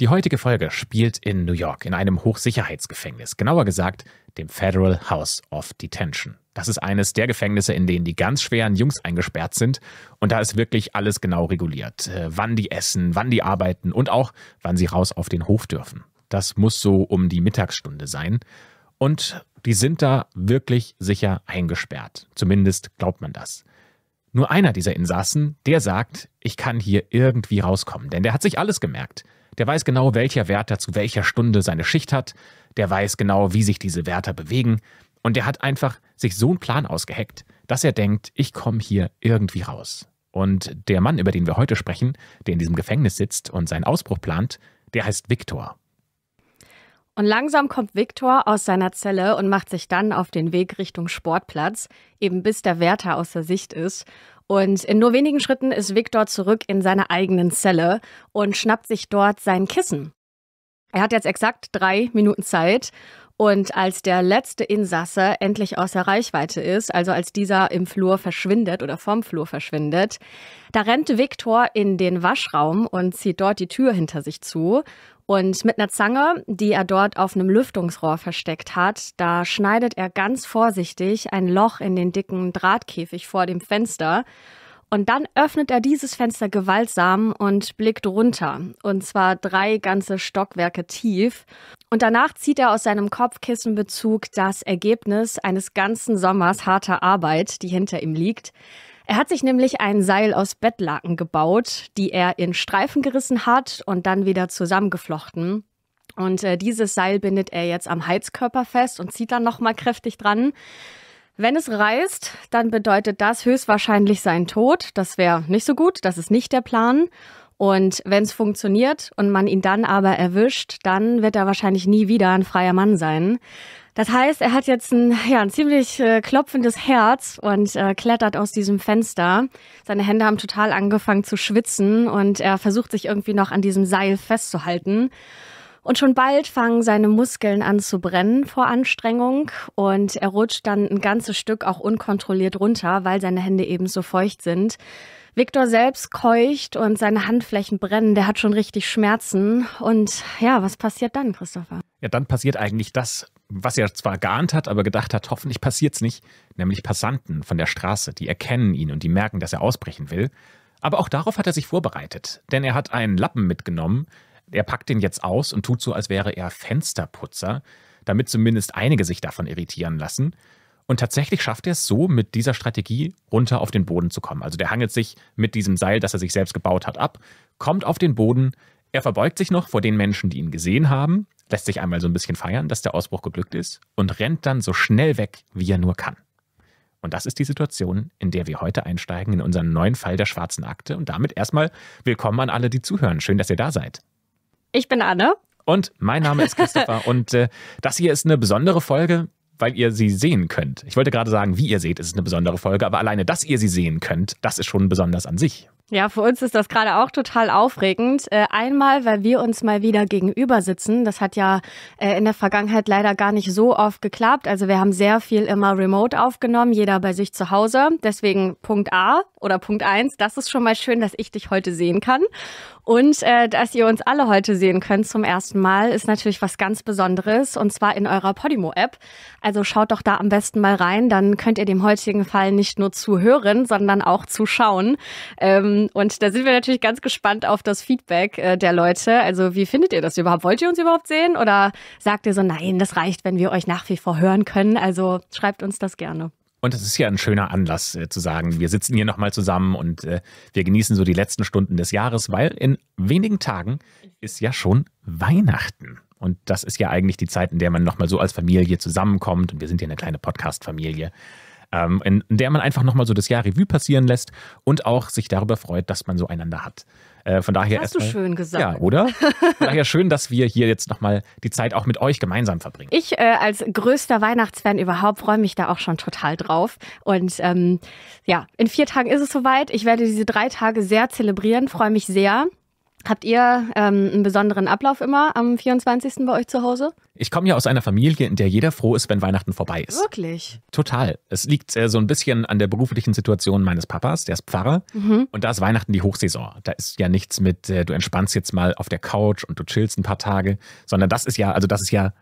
Die heutige Folge spielt in New York, in einem Hochsicherheitsgefängnis, genauer gesagt dem Federal House of Detention. Das ist eines der Gefängnisse, in denen die ganz schweren Jungs eingesperrt sind und da ist wirklich alles genau reguliert. Äh, wann die essen, wann die arbeiten und auch wann sie raus auf den Hof dürfen. Das muss so um die Mittagsstunde sein. Und die sind da wirklich sicher eingesperrt. Zumindest glaubt man das. Nur einer dieser Insassen, der sagt, ich kann hier irgendwie rauskommen, denn der hat sich alles gemerkt. Der weiß genau, welcher Wärter zu welcher Stunde seine Schicht hat, der weiß genau, wie sich diese Wärter bewegen und der hat einfach sich so einen Plan ausgeheckt, dass er denkt, ich komme hier irgendwie raus. Und der Mann, über den wir heute sprechen, der in diesem Gefängnis sitzt und seinen Ausbruch plant, der heißt Viktor. Und langsam kommt Viktor aus seiner Zelle und macht sich dann auf den Weg Richtung Sportplatz, eben bis der Wärter außer Sicht ist. Und in nur wenigen Schritten ist Victor zurück in seiner eigenen Zelle und schnappt sich dort sein Kissen. Er hat jetzt exakt drei Minuten Zeit. Und als der letzte Insasse endlich außer Reichweite ist, also als dieser im Flur verschwindet oder vom Flur verschwindet, da rennt Viktor in den Waschraum und zieht dort die Tür hinter sich zu. Und mit einer Zange, die er dort auf einem Lüftungsrohr versteckt hat, da schneidet er ganz vorsichtig ein Loch in den dicken Drahtkäfig vor dem Fenster. Und dann öffnet er dieses Fenster gewaltsam und blickt runter. Und zwar drei ganze Stockwerke tief. Und danach zieht er aus seinem Kopfkissenbezug das Ergebnis eines ganzen Sommers harter Arbeit, die hinter ihm liegt. Er hat sich nämlich ein Seil aus Bettlaken gebaut, die er in Streifen gerissen hat und dann wieder zusammengeflochten. Und äh, dieses Seil bindet er jetzt am Heizkörper fest und zieht dann nochmal kräftig dran. Wenn es reißt, dann bedeutet das höchstwahrscheinlich seinen Tod. Das wäre nicht so gut, das ist nicht der Plan. Und wenn es funktioniert und man ihn dann aber erwischt, dann wird er wahrscheinlich nie wieder ein freier Mann sein. Das heißt, er hat jetzt ein, ja, ein ziemlich äh, klopfendes Herz und äh, klettert aus diesem Fenster. Seine Hände haben total angefangen zu schwitzen und er versucht sich irgendwie noch an diesem Seil festzuhalten. Und schon bald fangen seine Muskeln an zu brennen vor Anstrengung und er rutscht dann ein ganzes Stück auch unkontrolliert runter, weil seine Hände eben so feucht sind. Victor selbst keucht und seine Handflächen brennen, der hat schon richtig Schmerzen. Und ja, was passiert dann, Christopher? Ja, dann passiert eigentlich das, was er zwar geahnt hat, aber gedacht hat, hoffentlich passiert's nicht, nämlich Passanten von der Straße, die erkennen ihn und die merken, dass er ausbrechen will. Aber auch darauf hat er sich vorbereitet, denn er hat einen Lappen mitgenommen, er packt den jetzt aus und tut so, als wäre er Fensterputzer, damit zumindest einige sich davon irritieren lassen. Und tatsächlich schafft er es so, mit dieser Strategie runter auf den Boden zu kommen. Also der hangelt sich mit diesem Seil, das er sich selbst gebaut hat, ab, kommt auf den Boden, er verbeugt sich noch vor den Menschen, die ihn gesehen haben, lässt sich einmal so ein bisschen feiern, dass der Ausbruch geglückt ist und rennt dann so schnell weg, wie er nur kann. Und das ist die Situation, in der wir heute einsteigen in unseren neuen Fall der schwarzen Akte. Und damit erstmal willkommen an alle, die zuhören. Schön, dass ihr da seid. Ich bin Anne. Und mein Name ist Christopher. und äh, das hier ist eine besondere Folge, weil ihr sie sehen könnt. Ich wollte gerade sagen, wie ihr seht, ist es eine besondere Folge. Aber alleine, dass ihr sie sehen könnt, das ist schon besonders an sich. Ja, für uns ist das gerade auch total aufregend. Äh, einmal, weil wir uns mal wieder gegenüber sitzen. Das hat ja äh, in der Vergangenheit leider gar nicht so oft geklappt. Also wir haben sehr viel immer remote aufgenommen, jeder bei sich zu Hause. Deswegen Punkt A oder Punkt eins. das ist schon mal schön, dass ich dich heute sehen kann. Und äh, dass ihr uns alle heute sehen könnt zum ersten Mal, ist natürlich was ganz Besonderes. Und zwar in eurer Podimo-App. Also schaut doch da am besten mal rein. Dann könnt ihr dem heutigen Fall nicht nur zuhören, sondern auch zuschauen. Ähm, ähm, und da sind wir natürlich ganz gespannt auf das Feedback äh, der Leute. Also wie findet ihr das überhaupt? Wollt ihr uns überhaupt sehen? Oder sagt ihr so, nein, das reicht, wenn wir euch nach wie vor hören können? Also schreibt uns das gerne. Und es ist ja ein schöner Anlass äh, zu sagen, wir sitzen hier nochmal zusammen und äh, wir genießen so die letzten Stunden des Jahres, weil in wenigen Tagen ist ja schon Weihnachten. Und das ist ja eigentlich die Zeit, in der man nochmal so als Familie zusammenkommt. Und wir sind ja eine kleine Podcast-Familie ähm, in, der man einfach nochmal so das Jahr Revue passieren lässt und auch sich darüber freut, dass man so einander hat. Äh, von daher das hast erstmal, du schön gesagt. Ja, oder? Von daher schön, dass wir hier jetzt nochmal die Zeit auch mit euch gemeinsam verbringen. Ich äh, als größter Weihnachtsfan überhaupt freue mich da auch schon total drauf. Und ähm, ja, in vier Tagen ist es soweit. Ich werde diese drei Tage sehr zelebrieren, freue mich sehr. Habt ihr ähm, einen besonderen Ablauf immer am 24. bei euch zu Hause? Ich komme ja aus einer Familie, in der jeder froh ist, wenn Weihnachten vorbei ist. Wirklich? Total. Es liegt äh, so ein bisschen an der beruflichen Situation meines Papas, der ist Pfarrer. Mhm. Und da ist Weihnachten die Hochsaison. Da ist ja nichts mit, äh, du entspannst jetzt mal auf der Couch und du chillst ein paar Tage, sondern das ist ja, also das ist ja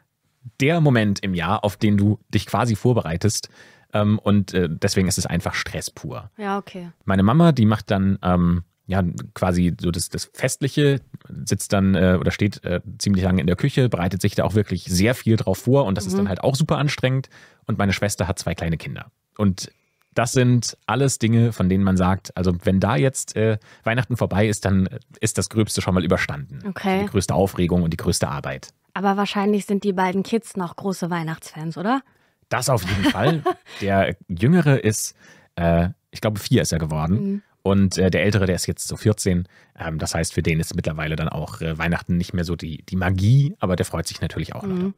der Moment im Jahr, auf den du dich quasi vorbereitest. Ähm, und äh, deswegen ist es einfach Stress pur. Ja, okay. Meine Mama, die macht dann. Ähm, ja, quasi so das, das Festliche sitzt dann äh, oder steht äh, ziemlich lange in der Küche, bereitet sich da auch wirklich sehr viel drauf vor und das mhm. ist dann mhm. halt auch super anstrengend. Und meine Schwester hat zwei kleine Kinder. Und das sind alles Dinge, von denen man sagt, also wenn da jetzt äh, Weihnachten vorbei ist, dann äh, ist das Gröbste schon mal überstanden. Okay. Also die größte Aufregung und die größte Arbeit. Aber wahrscheinlich sind die beiden Kids noch große Weihnachtsfans, oder? Das auf jeden Fall. der Jüngere ist, äh, ich glaube, vier ist er geworden. Mhm. Und äh, der Ältere, der ist jetzt so 14. Ähm, das heißt, für den ist mittlerweile dann auch äh, Weihnachten nicht mehr so die, die Magie, aber der freut sich natürlich auch mhm. noch.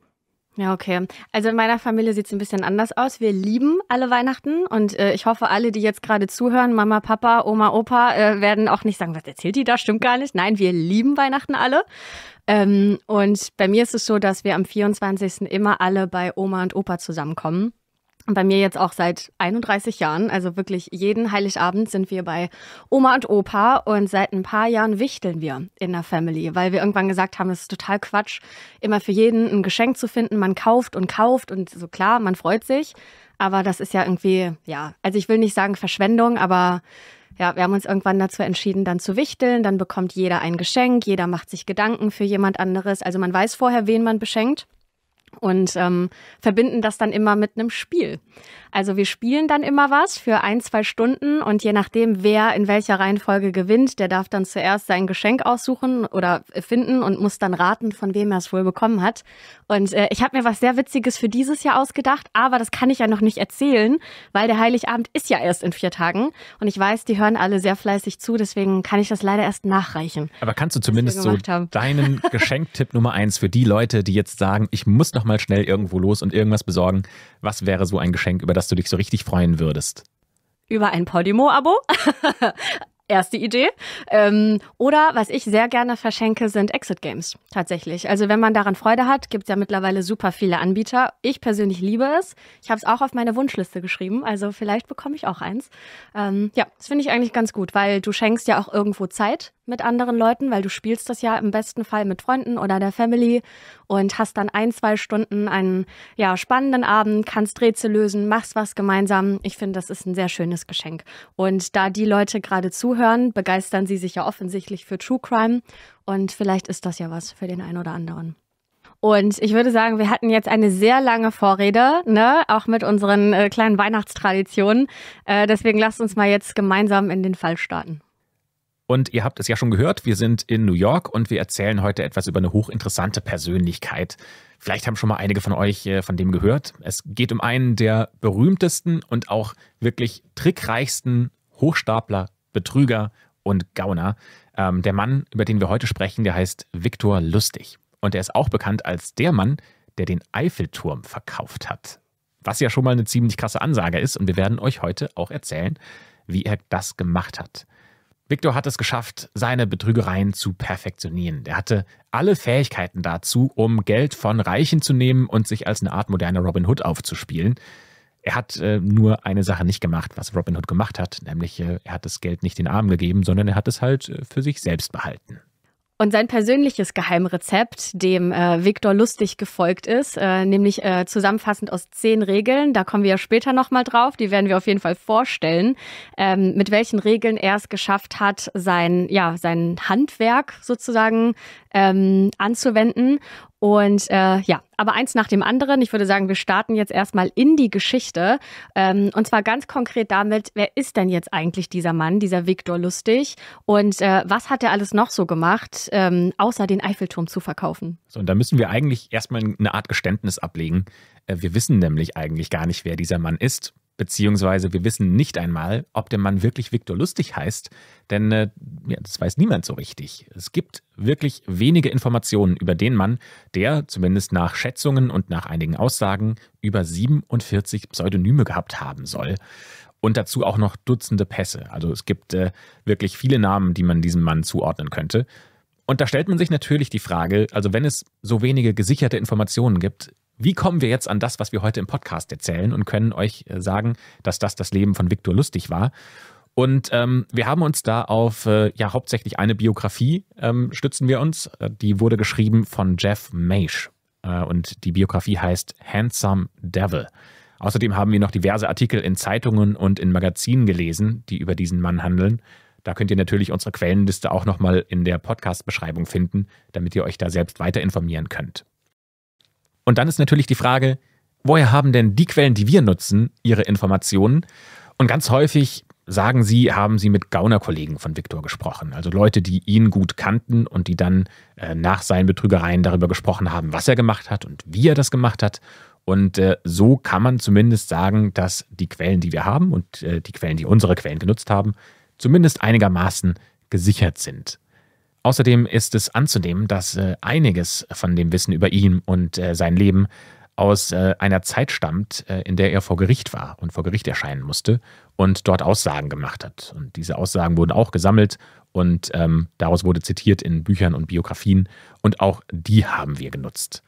Ja, okay. Also in meiner Familie sieht es ein bisschen anders aus. Wir lieben alle Weihnachten und äh, ich hoffe, alle, die jetzt gerade zuhören, Mama, Papa, Oma, Opa, äh, werden auch nicht sagen, was erzählt die da? Stimmt gar nicht. Nein, wir lieben Weihnachten alle. Ähm, und bei mir ist es so, dass wir am 24. immer alle bei Oma und Opa zusammenkommen bei mir jetzt auch seit 31 Jahren. Also wirklich jeden Heiligabend sind wir bei Oma und Opa und seit ein paar Jahren wichteln wir in der Family, weil wir irgendwann gesagt haben, es ist total Quatsch, immer für jeden ein Geschenk zu finden. Man kauft und kauft und so klar, man freut sich. Aber das ist ja irgendwie, ja, also ich will nicht sagen Verschwendung, aber ja, wir haben uns irgendwann dazu entschieden, dann zu wichteln. Dann bekommt jeder ein Geschenk, jeder macht sich Gedanken für jemand anderes. Also man weiß vorher, wen man beschenkt und ähm, verbinden das dann immer mit einem Spiel. Also wir spielen dann immer was für ein, zwei Stunden und je nachdem, wer in welcher Reihenfolge gewinnt, der darf dann zuerst sein Geschenk aussuchen oder finden und muss dann raten, von wem er es wohl bekommen hat. Und äh, ich habe mir was sehr Witziges für dieses Jahr ausgedacht, aber das kann ich ja noch nicht erzählen, weil der Heiligabend ist ja erst in vier Tagen und ich weiß, die hören alle sehr fleißig zu, deswegen kann ich das leider erst nachreichen. Aber kannst du zumindest so haben. deinen Geschenktipp Nummer eins für die Leute, die jetzt sagen, ich muss noch mal schnell irgendwo los und irgendwas besorgen. Was wäre so ein Geschenk, über das du dich so richtig freuen würdest? Über ein Podimo-Abo? erste Idee. Ähm, oder was ich sehr gerne verschenke, sind Exit-Games tatsächlich. Also wenn man daran Freude hat, gibt es ja mittlerweile super viele Anbieter. Ich persönlich liebe es. Ich habe es auch auf meine Wunschliste geschrieben, also vielleicht bekomme ich auch eins. Ähm, ja, das finde ich eigentlich ganz gut, weil du schenkst ja auch irgendwo Zeit mit anderen Leuten, weil du spielst das ja im besten Fall mit Freunden oder der Family und hast dann ein, zwei Stunden einen ja, spannenden Abend, kannst Rätsel lösen, machst was gemeinsam. Ich finde, das ist ein sehr schönes Geschenk. Und da die Leute gerade zuhören, anzuhören, begeistern Sie sich ja offensichtlich für True Crime und vielleicht ist das ja was für den einen oder anderen. Und ich würde sagen, wir hatten jetzt eine sehr lange Vorrede, ne? auch mit unseren äh, kleinen Weihnachtstraditionen. Äh, deswegen lasst uns mal jetzt gemeinsam in den Fall starten. Und ihr habt es ja schon gehört, wir sind in New York und wir erzählen heute etwas über eine hochinteressante Persönlichkeit. Vielleicht haben schon mal einige von euch äh, von dem gehört. Es geht um einen der berühmtesten und auch wirklich trickreichsten Hochstapler Betrüger und Gauner. Ähm, der Mann, über den wir heute sprechen, der heißt Viktor Lustig. Und er ist auch bekannt als der Mann, der den Eiffelturm verkauft hat. Was ja schon mal eine ziemlich krasse Ansage ist. Und wir werden euch heute auch erzählen, wie er das gemacht hat. Victor hat es geschafft, seine Betrügereien zu perfektionieren. Er hatte alle Fähigkeiten dazu, um Geld von Reichen zu nehmen und sich als eine Art moderner Robin Hood aufzuspielen. Er hat äh, nur eine Sache nicht gemacht, was Robin Hood gemacht hat, nämlich äh, er hat das Geld nicht den Armen gegeben, sondern er hat es halt äh, für sich selbst behalten. Und sein persönliches Geheimrezept, dem äh, Viktor lustig gefolgt ist, äh, nämlich äh, zusammenfassend aus zehn Regeln, da kommen wir ja später nochmal drauf, die werden wir auf jeden Fall vorstellen, ähm, mit welchen Regeln er es geschafft hat, sein, ja, sein Handwerk sozusagen ähm, anzuwenden. Und äh, ja, aber eins nach dem anderen. Ich würde sagen, wir starten jetzt erstmal in die Geschichte. Ähm, und zwar ganz konkret damit, wer ist denn jetzt eigentlich dieser Mann, dieser Viktor Lustig? Und äh, was hat er alles noch so gemacht, ähm, außer den Eiffelturm zu verkaufen? So, und da müssen wir eigentlich erstmal eine Art Geständnis ablegen. Äh, wir wissen nämlich eigentlich gar nicht, wer dieser Mann ist. Beziehungsweise wir wissen nicht einmal, ob der Mann wirklich Viktor Lustig heißt, denn äh, ja, das weiß niemand so richtig. Es gibt wirklich wenige Informationen über den Mann, der, zumindest nach Schätzungen und nach einigen Aussagen, über 47 Pseudonyme gehabt haben soll. Und dazu auch noch Dutzende Pässe. Also es gibt äh, wirklich viele Namen, die man diesem Mann zuordnen könnte. Und da stellt man sich natürlich die Frage, also wenn es so wenige gesicherte Informationen gibt, wie kommen wir jetzt an das, was wir heute im Podcast erzählen und können euch äh, sagen, dass das das Leben von Viktor Lustig war? Und ähm, wir haben uns da auf äh, ja hauptsächlich eine Biografie ähm, stützen wir uns. Äh, die wurde geschrieben von Jeff Maisch äh, und die Biografie heißt Handsome Devil. Außerdem haben wir noch diverse Artikel in Zeitungen und in Magazinen gelesen, die über diesen Mann handeln. Da könnt ihr natürlich unsere Quellenliste auch nochmal in der Podcast-Beschreibung finden, damit ihr euch da selbst weiter informieren könnt. Und dann ist natürlich die Frage, woher haben denn die Quellen, die wir nutzen, ihre Informationen? Und ganz häufig sagen sie, haben sie mit Gaunerkollegen von Viktor gesprochen. Also Leute, die ihn gut kannten und die dann äh, nach seinen Betrügereien darüber gesprochen haben, was er gemacht hat und wie er das gemacht hat. Und äh, so kann man zumindest sagen, dass die Quellen, die wir haben und äh, die Quellen, die unsere Quellen genutzt haben, zumindest einigermaßen gesichert sind. Außerdem ist es anzunehmen, dass äh, einiges von dem Wissen über ihn und äh, sein Leben aus äh, einer Zeit stammt, äh, in der er vor Gericht war und vor Gericht erscheinen musste und dort Aussagen gemacht hat. Und diese Aussagen wurden auch gesammelt und ähm, daraus wurde zitiert in Büchern und Biografien und auch die haben wir genutzt.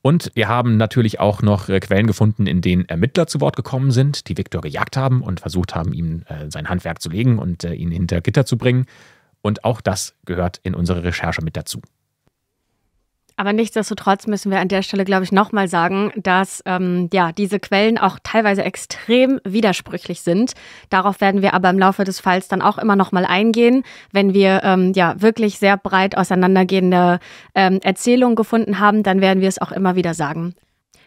Und wir haben natürlich auch noch äh, Quellen gefunden, in denen Ermittler zu Wort gekommen sind, die Viktor gejagt haben und versucht haben, ihm äh, sein Handwerk zu legen und ihn hinter Gitter zu bringen. Und auch das gehört in unsere Recherche mit dazu. Aber nichtsdestotrotz müssen wir an der Stelle, glaube ich, nochmal sagen, dass ähm, ja, diese Quellen auch teilweise extrem widersprüchlich sind. Darauf werden wir aber im Laufe des Falls dann auch immer nochmal eingehen, wenn wir ähm, ja wirklich sehr breit auseinandergehende ähm, Erzählungen gefunden haben, dann werden wir es auch immer wieder sagen.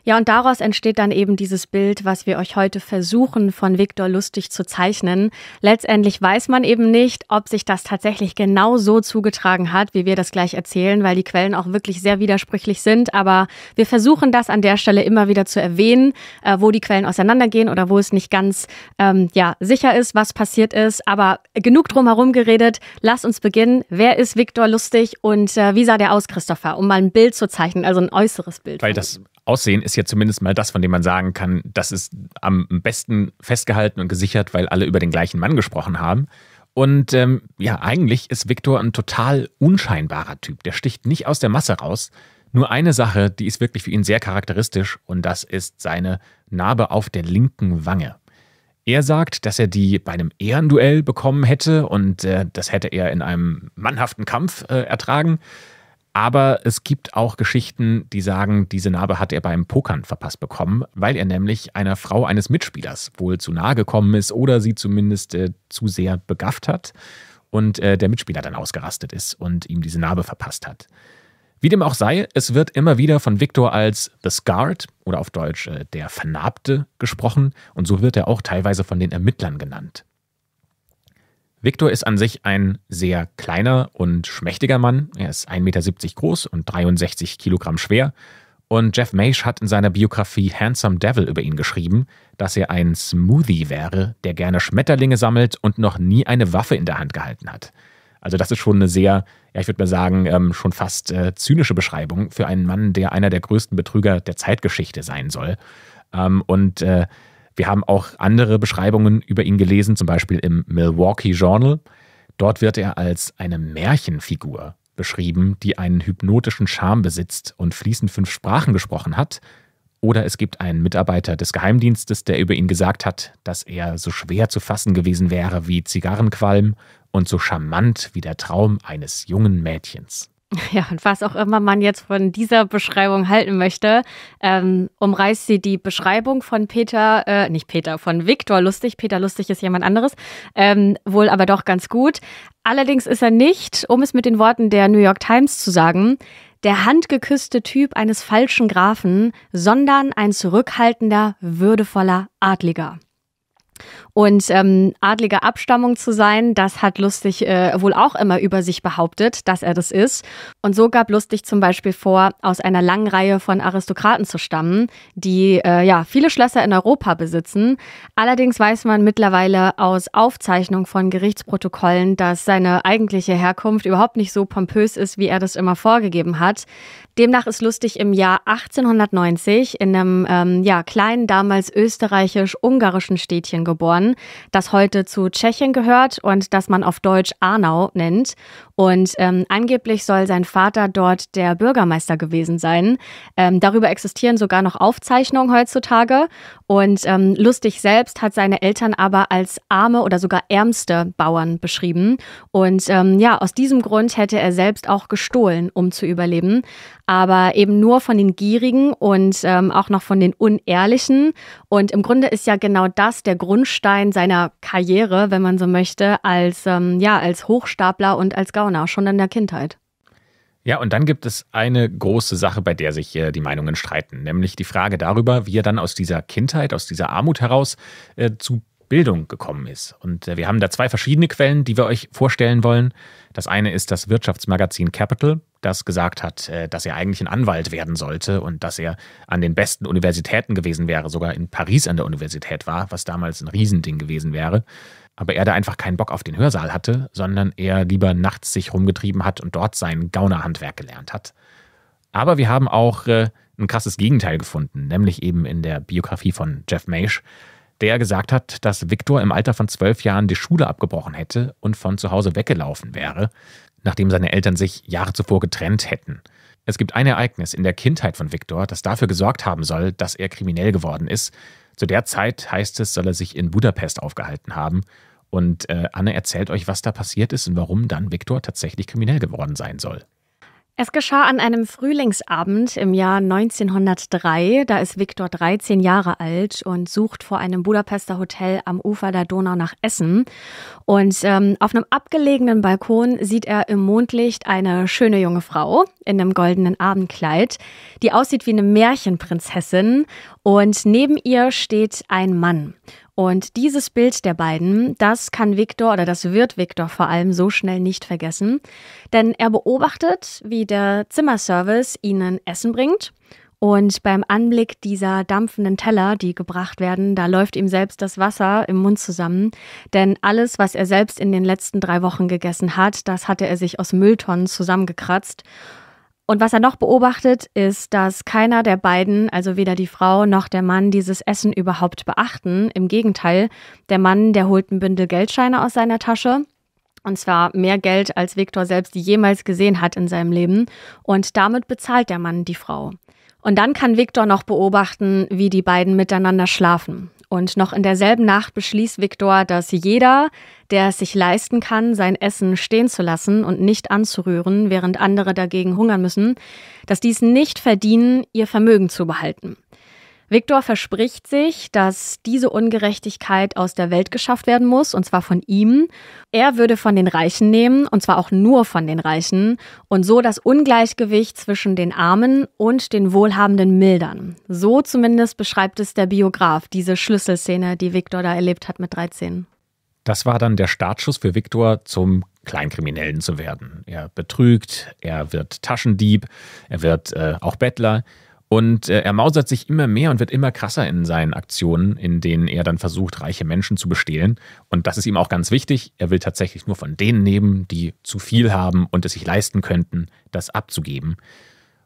Ja, und daraus entsteht dann eben dieses Bild, was wir euch heute versuchen, von Viktor Lustig zu zeichnen. Letztendlich weiß man eben nicht, ob sich das tatsächlich genau so zugetragen hat, wie wir das gleich erzählen, weil die Quellen auch wirklich sehr widersprüchlich sind. Aber wir versuchen das an der Stelle immer wieder zu erwähnen, äh, wo die Quellen auseinandergehen oder wo es nicht ganz ähm, ja, sicher ist, was passiert ist. Aber genug drum herum geredet. Lass uns beginnen. Wer ist Viktor Lustig und äh, wie sah der aus, Christopher? Um mal ein Bild zu zeichnen, also ein äußeres Bild. Weil das Aussehen ist ja zumindest mal das, von dem man sagen kann, das ist am besten festgehalten und gesichert, weil alle über den gleichen Mann gesprochen haben. Und ähm, ja, eigentlich ist Viktor ein total unscheinbarer Typ. Der sticht nicht aus der Masse raus. Nur eine Sache, die ist wirklich für ihn sehr charakteristisch und das ist seine Narbe auf der linken Wange. Er sagt, dass er die bei einem Ehrenduell bekommen hätte und äh, das hätte er in einem mannhaften Kampf äh, ertragen. Aber es gibt auch Geschichten, die sagen, diese Narbe hat er beim Pokern verpasst bekommen, weil er nämlich einer Frau eines Mitspielers wohl zu nahe gekommen ist oder sie zumindest äh, zu sehr begafft hat und äh, der Mitspieler dann ausgerastet ist und ihm diese Narbe verpasst hat. Wie dem auch sei, es wird immer wieder von Victor als The Scarred oder auf Deutsch äh, der Vernarbte gesprochen und so wird er auch teilweise von den Ermittlern genannt. Victor ist an sich ein sehr kleiner und schmächtiger Mann. Er ist 1,70 Meter groß und 63 Kilogramm schwer. Und Jeff Mage hat in seiner Biografie Handsome Devil über ihn geschrieben, dass er ein Smoothie wäre, der gerne Schmetterlinge sammelt und noch nie eine Waffe in der Hand gehalten hat. Also das ist schon eine sehr, ja, ich würde mal sagen, ähm, schon fast äh, zynische Beschreibung für einen Mann, der einer der größten Betrüger der Zeitgeschichte sein soll. Ähm, und äh, wir haben auch andere Beschreibungen über ihn gelesen, zum Beispiel im Milwaukee Journal. Dort wird er als eine Märchenfigur beschrieben, die einen hypnotischen Charme besitzt und fließend fünf Sprachen gesprochen hat. Oder es gibt einen Mitarbeiter des Geheimdienstes, der über ihn gesagt hat, dass er so schwer zu fassen gewesen wäre wie Zigarrenqualm und so charmant wie der Traum eines jungen Mädchens. Ja, und was auch immer man jetzt von dieser Beschreibung halten möchte, ähm, umreißt sie die Beschreibung von Peter, äh, nicht Peter, von Viktor Lustig. Peter Lustig ist jemand anderes, ähm, wohl aber doch ganz gut. Allerdings ist er nicht, um es mit den Worten der New York Times zu sagen, der handgeküsste Typ eines falschen Grafen, sondern ein zurückhaltender, würdevoller Adliger. Und ähm, adliger Abstammung zu sein, das hat Lustig äh, wohl auch immer über sich behauptet, dass er das ist. Und so gab Lustig zum Beispiel vor, aus einer langen Reihe von Aristokraten zu stammen, die äh, ja viele Schlösser in Europa besitzen. Allerdings weiß man mittlerweile aus Aufzeichnungen von Gerichtsprotokollen, dass seine eigentliche Herkunft überhaupt nicht so pompös ist, wie er das immer vorgegeben hat. Demnach ist Lustig im Jahr 1890 in einem ähm, ja, kleinen, damals österreichisch-ungarischen Städtchen geboren geboren, das heute zu Tschechien gehört und das man auf Deutsch Arnau nennt. Und ähm, angeblich soll sein Vater dort der Bürgermeister gewesen sein. Ähm, darüber existieren sogar noch Aufzeichnungen heutzutage. Und ähm, Lustig selbst hat seine Eltern aber als arme oder sogar ärmste Bauern beschrieben. Und ähm, ja, aus diesem Grund hätte er selbst auch gestohlen, um zu überleben. Aber eben nur von den Gierigen und ähm, auch noch von den Unehrlichen. Und im Grunde ist ja genau das der Grundstein seiner Karriere, wenn man so möchte, als, ähm, ja, als Hochstapler und als Gauner. Sauna, schon in der Kindheit. Ja, und dann gibt es eine große Sache, bei der sich äh, die Meinungen streiten, nämlich die Frage darüber, wie er dann aus dieser Kindheit, aus dieser Armut heraus äh, zu Bildung gekommen ist. Und äh, wir haben da zwei verschiedene Quellen, die wir euch vorstellen wollen. Das eine ist das Wirtschaftsmagazin Capital, das gesagt hat, äh, dass er eigentlich ein Anwalt werden sollte und dass er an den besten Universitäten gewesen wäre, sogar in Paris an der Universität war, was damals ein Riesending gewesen wäre aber er da einfach keinen Bock auf den Hörsaal hatte, sondern er lieber nachts sich rumgetrieben hat und dort sein Gaunerhandwerk gelernt hat. Aber wir haben auch äh, ein krasses Gegenteil gefunden, nämlich eben in der Biografie von Jeff Maisch, der gesagt hat, dass Victor im Alter von zwölf Jahren die Schule abgebrochen hätte und von zu Hause weggelaufen wäre, nachdem seine Eltern sich Jahre zuvor getrennt hätten. Es gibt ein Ereignis in der Kindheit von Victor, das dafür gesorgt haben soll, dass er kriminell geworden ist, zu der Zeit, heißt es, soll er sich in Budapest aufgehalten haben. Und äh, Anne erzählt euch, was da passiert ist und warum dann Viktor tatsächlich kriminell geworden sein soll. Es geschah an einem Frühlingsabend im Jahr 1903. Da ist Viktor 13 Jahre alt und sucht vor einem Budapester Hotel am Ufer der Donau nach Essen. Und ähm, auf einem abgelegenen Balkon sieht er im Mondlicht eine schöne junge Frau in einem goldenen Abendkleid, die aussieht wie eine Märchenprinzessin. Und neben ihr steht ein Mann. Und dieses Bild der beiden, das kann Viktor oder das wird Viktor vor allem so schnell nicht vergessen, denn er beobachtet, wie der Zimmerservice ihnen Essen bringt. Und beim Anblick dieser dampfenden Teller, die gebracht werden, da läuft ihm selbst das Wasser im Mund zusammen. Denn alles, was er selbst in den letzten drei Wochen gegessen hat, das hatte er sich aus Mülltonnen zusammengekratzt. Und was er noch beobachtet, ist, dass keiner der beiden, also weder die Frau noch der Mann, dieses Essen überhaupt beachten. Im Gegenteil, der Mann, der holt ein Bündel Geldscheine aus seiner Tasche. Und zwar mehr Geld, als Viktor selbst jemals gesehen hat in seinem Leben. Und damit bezahlt der Mann die Frau. Und dann kann Viktor noch beobachten, wie die beiden miteinander schlafen. Und noch in derselben Nacht beschließt Viktor, dass jeder, der es sich leisten kann, sein Essen stehen zu lassen und nicht anzurühren, während andere dagegen hungern müssen, dass dies nicht verdienen, ihr Vermögen zu behalten. Viktor verspricht sich, dass diese Ungerechtigkeit aus der Welt geschafft werden muss, und zwar von ihm. Er würde von den Reichen nehmen, und zwar auch nur von den Reichen, und so das Ungleichgewicht zwischen den Armen und den Wohlhabenden mildern. So zumindest beschreibt es der Biograf, diese Schlüsselszene, die Viktor da erlebt hat mit 13. Das war dann der Startschuss für Viktor zum Kleinkriminellen zu werden. Er betrügt, er wird Taschendieb, er wird äh, auch Bettler und äh, er mausert sich immer mehr und wird immer krasser in seinen Aktionen, in denen er dann versucht, reiche Menschen zu bestehlen. Und das ist ihm auch ganz wichtig. Er will tatsächlich nur von denen nehmen, die zu viel haben und es sich leisten könnten, das abzugeben.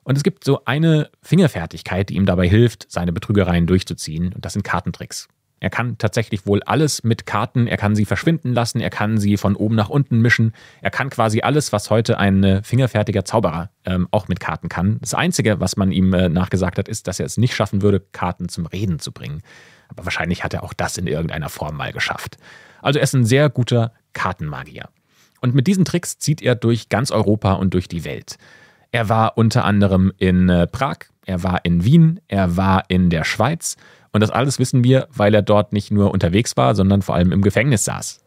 Und es gibt so eine Fingerfertigkeit, die ihm dabei hilft, seine Betrügereien durchzuziehen. Und das sind Kartentricks. Er kann tatsächlich wohl alles mit Karten, er kann sie verschwinden lassen, er kann sie von oben nach unten mischen, er kann quasi alles, was heute ein äh, fingerfertiger Zauberer ähm, auch mit Karten kann. Das Einzige, was man ihm äh, nachgesagt hat, ist, dass er es nicht schaffen würde, Karten zum Reden zu bringen. Aber wahrscheinlich hat er auch das in irgendeiner Form mal geschafft. Also er ist ein sehr guter Kartenmagier. Und mit diesen Tricks zieht er durch ganz Europa und durch die Welt. Er war unter anderem in äh, Prag, er war in Wien, er war in der Schweiz und das alles wissen wir, weil er dort nicht nur unterwegs war, sondern vor allem im Gefängnis saß.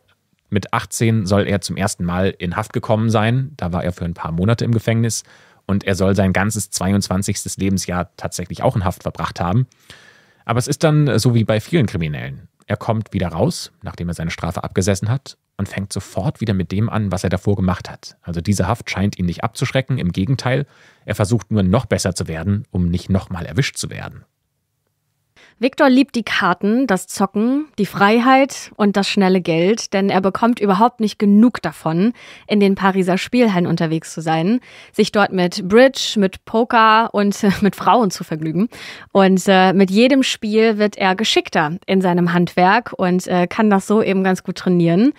Mit 18 soll er zum ersten Mal in Haft gekommen sein. Da war er für ein paar Monate im Gefängnis und er soll sein ganzes 22. Lebensjahr tatsächlich auch in Haft verbracht haben. Aber es ist dann so wie bei vielen Kriminellen. Er kommt wieder raus, nachdem er seine Strafe abgesessen hat und fängt sofort wieder mit dem an, was er davor gemacht hat. Also diese Haft scheint ihn nicht abzuschrecken, im Gegenteil, er versucht nur noch besser zu werden, um nicht nochmal erwischt zu werden. Viktor liebt die Karten, das Zocken, die Freiheit und das schnelle Geld, denn er bekommt überhaupt nicht genug davon, in den Pariser Spielhallen unterwegs zu sein, sich dort mit Bridge, mit Poker und äh, mit Frauen zu vergnügen. Und äh, mit jedem Spiel wird er geschickter in seinem Handwerk und äh, kann das so eben ganz gut trainieren.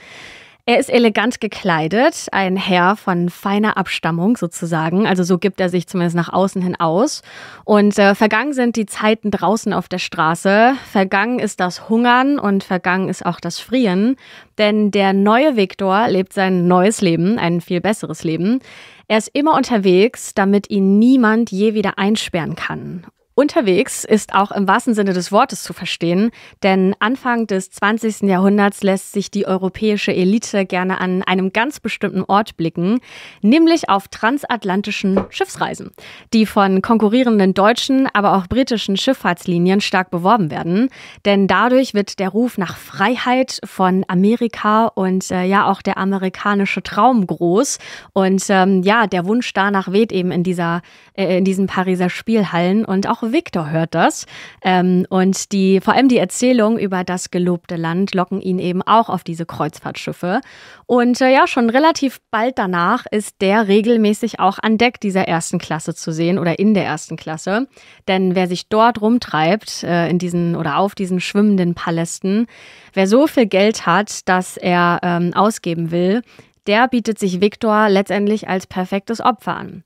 Er ist elegant gekleidet, ein Herr von feiner Abstammung sozusagen. Also so gibt er sich zumindest nach außen hin aus. Und äh, vergangen sind die Zeiten draußen auf der Straße. Vergangen ist das Hungern und vergangen ist auch das Frieren. Denn der neue Viktor lebt sein neues Leben, ein viel besseres Leben. Er ist immer unterwegs, damit ihn niemand je wieder einsperren kann. Unterwegs ist auch im wahrsten Sinne des Wortes zu verstehen, denn Anfang des 20. Jahrhunderts lässt sich die europäische Elite gerne an einem ganz bestimmten Ort blicken, nämlich auf transatlantischen Schiffsreisen, die von konkurrierenden deutschen, aber auch britischen Schifffahrtslinien stark beworben werden, denn dadurch wird der Ruf nach Freiheit von Amerika und äh, ja auch der amerikanische Traum groß und ähm, ja, der Wunsch danach weht eben in dieser äh, in diesen Pariser Spielhallen und auch auch Viktor hört das. Ähm, und die, vor allem die Erzählung über das gelobte Land locken ihn eben auch auf diese Kreuzfahrtschiffe. Und äh, ja, schon relativ bald danach ist der regelmäßig auch an Deck dieser ersten Klasse zu sehen oder in der ersten Klasse. Denn wer sich dort rumtreibt, äh, in diesen oder auf diesen schwimmenden Palästen, wer so viel Geld hat, dass er ähm, ausgeben will, der bietet sich Viktor letztendlich als perfektes Opfer an.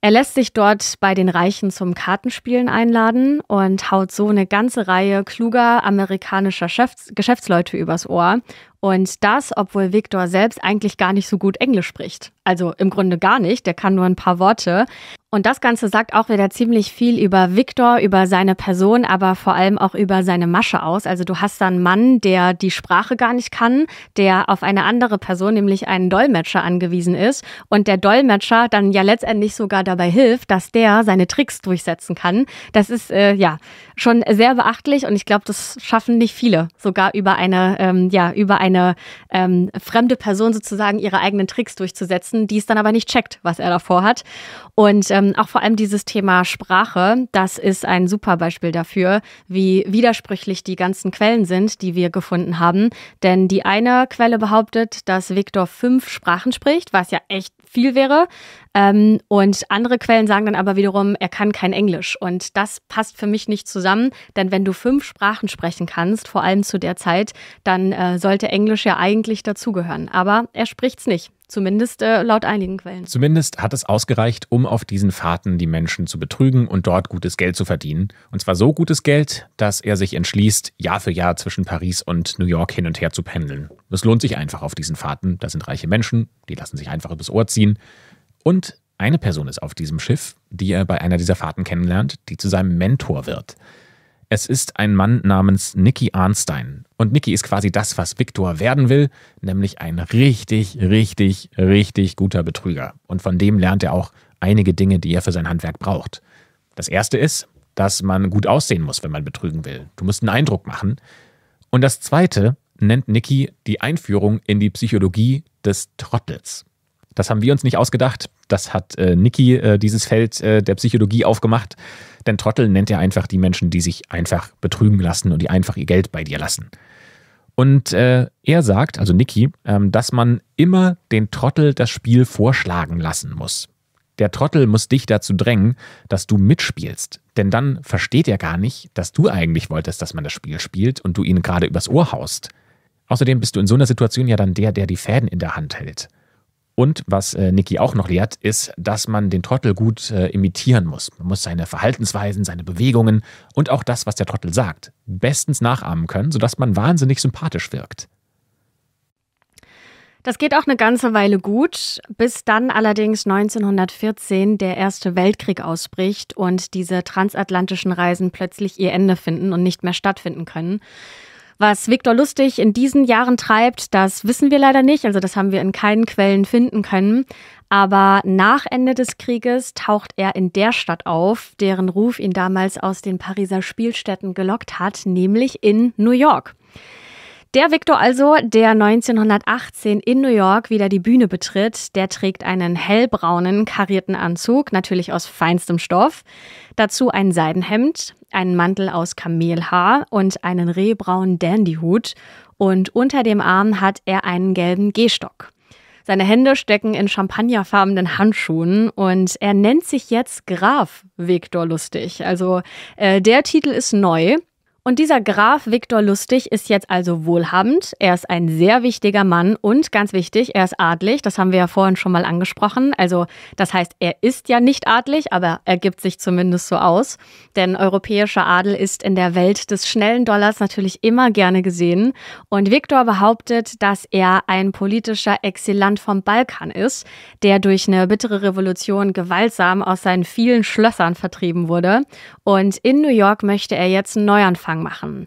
Er lässt sich dort bei den Reichen zum Kartenspielen einladen und haut so eine ganze Reihe kluger amerikanischer Chefs Geschäftsleute übers Ohr. Und das, obwohl Victor selbst eigentlich gar nicht so gut Englisch spricht. Also im Grunde gar nicht, der kann nur ein paar Worte. Und das Ganze sagt auch wieder ziemlich viel über Viktor, über seine Person, aber vor allem auch über seine Masche aus. Also du hast da einen Mann, der die Sprache gar nicht kann, der auf eine andere Person, nämlich einen Dolmetscher angewiesen ist und der Dolmetscher dann ja letztendlich sogar dabei hilft, dass der seine Tricks durchsetzen kann. Das ist äh, ja schon sehr beachtlich und ich glaube, das schaffen nicht viele, sogar über eine ähm, ja über eine ähm, fremde Person sozusagen ihre eigenen Tricks durchzusetzen, die es dann aber nicht checkt, was er davor hat und äh, ähm, auch vor allem dieses Thema Sprache, das ist ein super Beispiel dafür, wie widersprüchlich die ganzen Quellen sind, die wir gefunden haben. Denn die eine Quelle behauptet, dass Viktor fünf Sprachen spricht, was ja echt viel wäre. Ähm, und andere Quellen sagen dann aber wiederum, er kann kein Englisch. Und das passt für mich nicht zusammen, denn wenn du fünf Sprachen sprechen kannst, vor allem zu der Zeit, dann äh, sollte Englisch ja eigentlich dazugehören. Aber er spricht es nicht. Zumindest äh, laut einigen Quellen. Zumindest hat es ausgereicht, um auf diesen Fahrten die Menschen zu betrügen und dort gutes Geld zu verdienen. Und zwar so gutes Geld, dass er sich entschließt, Jahr für Jahr zwischen Paris und New York hin und her zu pendeln. Es lohnt sich einfach auf diesen Fahrten. Da sind reiche Menschen, die lassen sich einfach übers Ohr ziehen ziehen. Und eine Person ist auf diesem Schiff, die er bei einer dieser Fahrten kennenlernt, die zu seinem Mentor wird. Es ist ein Mann namens Nicky Arnstein. Und Nicky ist quasi das, was Victor werden will, nämlich ein richtig, richtig, richtig guter Betrüger. Und von dem lernt er auch einige Dinge, die er für sein Handwerk braucht. Das erste ist, dass man gut aussehen muss, wenn man betrügen will. Du musst einen Eindruck machen. Und das zweite nennt Nicky die Einführung in die Psychologie des Trottels. Das haben wir uns nicht ausgedacht. Das hat äh, Niki äh, dieses Feld äh, der Psychologie aufgemacht. Denn Trottel nennt er einfach die Menschen, die sich einfach betrügen lassen und die einfach ihr Geld bei dir lassen. Und äh, er sagt, also Niki, ähm, dass man immer den Trottel das Spiel vorschlagen lassen muss. Der Trottel muss dich dazu drängen, dass du mitspielst. Denn dann versteht er gar nicht, dass du eigentlich wolltest, dass man das Spiel spielt und du ihn gerade übers Ohr haust. Außerdem bist du in so einer Situation ja dann der, der die Fäden in der Hand hält. Und was äh, Niki auch noch lehrt, ist, dass man den Trottel gut äh, imitieren muss. Man muss seine Verhaltensweisen, seine Bewegungen und auch das, was der Trottel sagt, bestens nachahmen können, sodass man wahnsinnig sympathisch wirkt. Das geht auch eine ganze Weile gut, bis dann allerdings 1914 der Erste Weltkrieg ausbricht und diese transatlantischen Reisen plötzlich ihr Ende finden und nicht mehr stattfinden können. Was Viktor Lustig in diesen Jahren treibt, das wissen wir leider nicht. Also das haben wir in keinen Quellen finden können. Aber nach Ende des Krieges taucht er in der Stadt auf, deren Ruf ihn damals aus den Pariser Spielstätten gelockt hat, nämlich in New York. Der Victor also, der 1918 in New York wieder die Bühne betritt, der trägt einen hellbraunen, karierten Anzug, natürlich aus feinstem Stoff, dazu ein Seidenhemd, einen Mantel aus Kamelhaar und einen rehbraunen Dandyhut und unter dem Arm hat er einen gelben Gehstock. Seine Hände stecken in champagnerfarbenen Handschuhen und er nennt sich jetzt Graf Viktor Lustig. Also äh, der Titel ist neu. Und dieser Graf Viktor Lustig ist jetzt also wohlhabend. Er ist ein sehr wichtiger Mann und ganz wichtig, er ist adlig. Das haben wir ja vorhin schon mal angesprochen. Also, das heißt, er ist ja nicht adlig, aber er gibt sich zumindest so aus. Denn europäischer Adel ist in der Welt des schnellen Dollars natürlich immer gerne gesehen. Und Viktor behauptet, dass er ein politischer Exilant vom Balkan ist, der durch eine bittere Revolution gewaltsam aus seinen vielen Schlössern vertrieben wurde. Und in New York möchte er jetzt einen Neuanfang Anfang machen.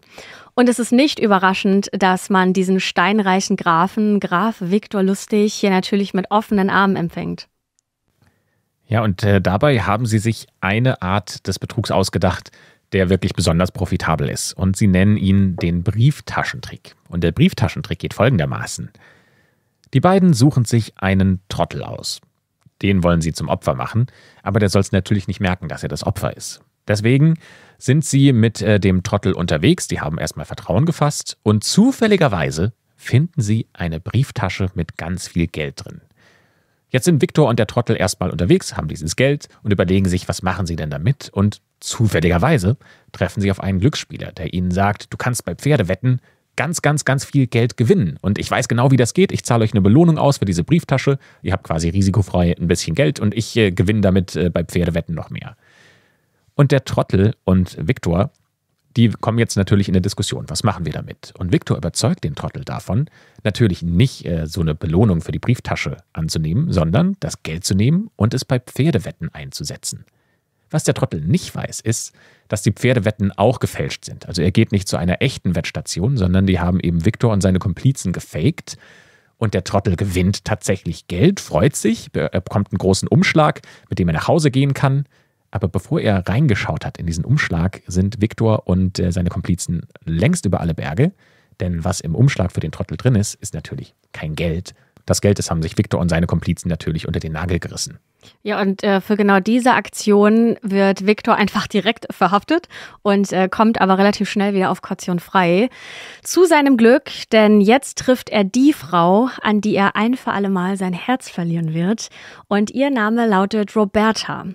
Und es ist nicht überraschend, dass man diesen steinreichen Grafen, Graf Viktor Lustig, hier natürlich mit offenen Armen empfängt. Ja, und äh, dabei haben sie sich eine Art des Betrugs ausgedacht, der wirklich besonders profitabel ist. Und sie nennen ihn den Brieftaschentrick. Und der Brieftaschentrick geht folgendermaßen. Die beiden suchen sich einen Trottel aus. Den wollen sie zum Opfer machen, aber der soll es natürlich nicht merken, dass er das Opfer ist. Deswegen sind sie mit äh, dem Trottel unterwegs, die haben erstmal Vertrauen gefasst und zufälligerweise finden sie eine Brieftasche mit ganz viel Geld drin. Jetzt sind Viktor und der Trottel erstmal unterwegs, haben dieses Geld und überlegen sich, was machen sie denn damit und zufälligerweise treffen sie auf einen Glücksspieler, der ihnen sagt, du kannst bei Pferdewetten ganz, ganz, ganz viel Geld gewinnen. Und ich weiß genau, wie das geht. Ich zahle euch eine Belohnung aus für diese Brieftasche. Ihr habt quasi risikofrei ein bisschen Geld und ich äh, gewinne damit äh, bei Pferdewetten noch mehr. Und der Trottel und Viktor, die kommen jetzt natürlich in eine Diskussion. Was machen wir damit? Und Viktor überzeugt den Trottel davon, natürlich nicht äh, so eine Belohnung für die Brieftasche anzunehmen, sondern das Geld zu nehmen und es bei Pferdewetten einzusetzen. Was der Trottel nicht weiß, ist, dass die Pferdewetten auch gefälscht sind. Also er geht nicht zu einer echten Wettstation, sondern die haben eben Viktor und seine Komplizen gefaked. Und der Trottel gewinnt tatsächlich Geld, freut sich, er bekommt einen großen Umschlag, mit dem er nach Hause gehen kann. Aber bevor er reingeschaut hat in diesen Umschlag, sind Viktor und äh, seine Komplizen längst über alle Berge. Denn was im Umschlag für den Trottel drin ist, ist natürlich kein Geld. Das Geld, das haben sich Viktor und seine Komplizen natürlich unter den Nagel gerissen. Ja, und äh, für genau diese Aktion wird Viktor einfach direkt verhaftet und äh, kommt aber relativ schnell wieder auf Kaution frei. Zu seinem Glück, denn jetzt trifft er die Frau, an die er ein für alle Mal sein Herz verlieren wird. Und ihr Name lautet Roberta.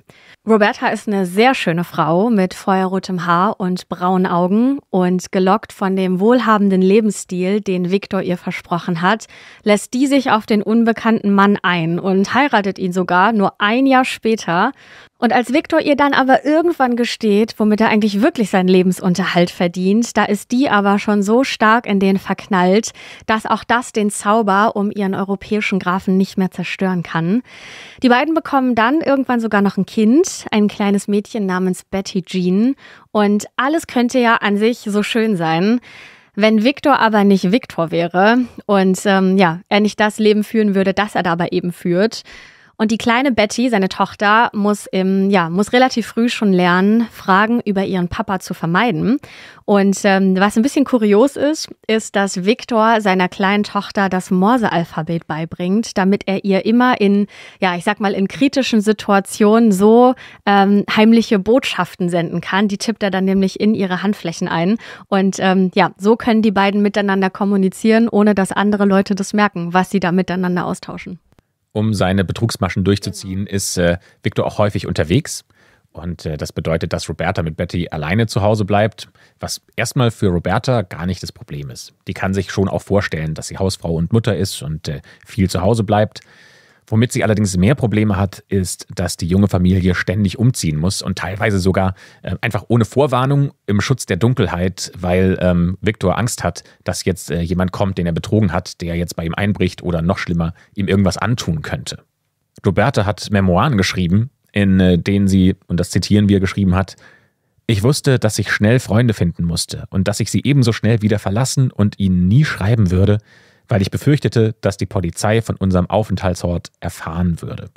Roberta ist eine sehr schöne Frau mit feuerrotem Haar und braunen Augen und gelockt von dem wohlhabenden Lebensstil, den Viktor ihr versprochen hat, lässt die sich auf den unbekannten Mann ein und heiratet ihn sogar nur ein Jahr später. Und als Viktor ihr dann aber irgendwann gesteht, womit er eigentlich wirklich seinen Lebensunterhalt verdient, da ist die aber schon so stark in den verknallt, dass auch das den Zauber um ihren europäischen Grafen nicht mehr zerstören kann. Die beiden bekommen dann irgendwann sogar noch ein Kind, ein kleines Mädchen namens Betty Jean. Und alles könnte ja an sich so schön sein. Wenn Viktor aber nicht Viktor wäre und ähm, ja, er nicht das Leben führen würde, das er dabei eben führt. Und die kleine Betty, seine Tochter, muss, im, ja, muss relativ früh schon lernen, Fragen über ihren Papa zu vermeiden. Und ähm, was ein bisschen kurios ist, ist, dass Viktor seiner kleinen Tochter das Morse-Alphabet beibringt, damit er ihr immer in, ja, ich sag mal, in kritischen Situationen so ähm, heimliche Botschaften senden kann. Die tippt er dann nämlich in ihre Handflächen ein. Und ähm, ja, so können die beiden miteinander kommunizieren, ohne dass andere Leute das merken, was sie da miteinander austauschen um seine Betrugsmaschen durchzuziehen, genau. ist äh, Victor auch häufig unterwegs. Und äh, das bedeutet, dass Roberta mit Betty alleine zu Hause bleibt, was erstmal für Roberta gar nicht das Problem ist. Die kann sich schon auch vorstellen, dass sie Hausfrau und Mutter ist und äh, viel zu Hause bleibt. Womit sie allerdings mehr Probleme hat, ist, dass die junge Familie ständig umziehen muss und teilweise sogar äh, einfach ohne Vorwarnung im Schutz der Dunkelheit, weil ähm, Viktor Angst hat, dass jetzt äh, jemand kommt, den er betrogen hat, der jetzt bei ihm einbricht oder noch schlimmer, ihm irgendwas antun könnte. Roberta hat Memoiren geschrieben, in äh, denen sie, und das zitieren wir, geschrieben hat, ich wusste, dass ich schnell Freunde finden musste und dass ich sie ebenso schnell wieder verlassen und ihnen nie schreiben würde, weil ich befürchtete, dass die Polizei von unserem Aufenthaltsort erfahren würde.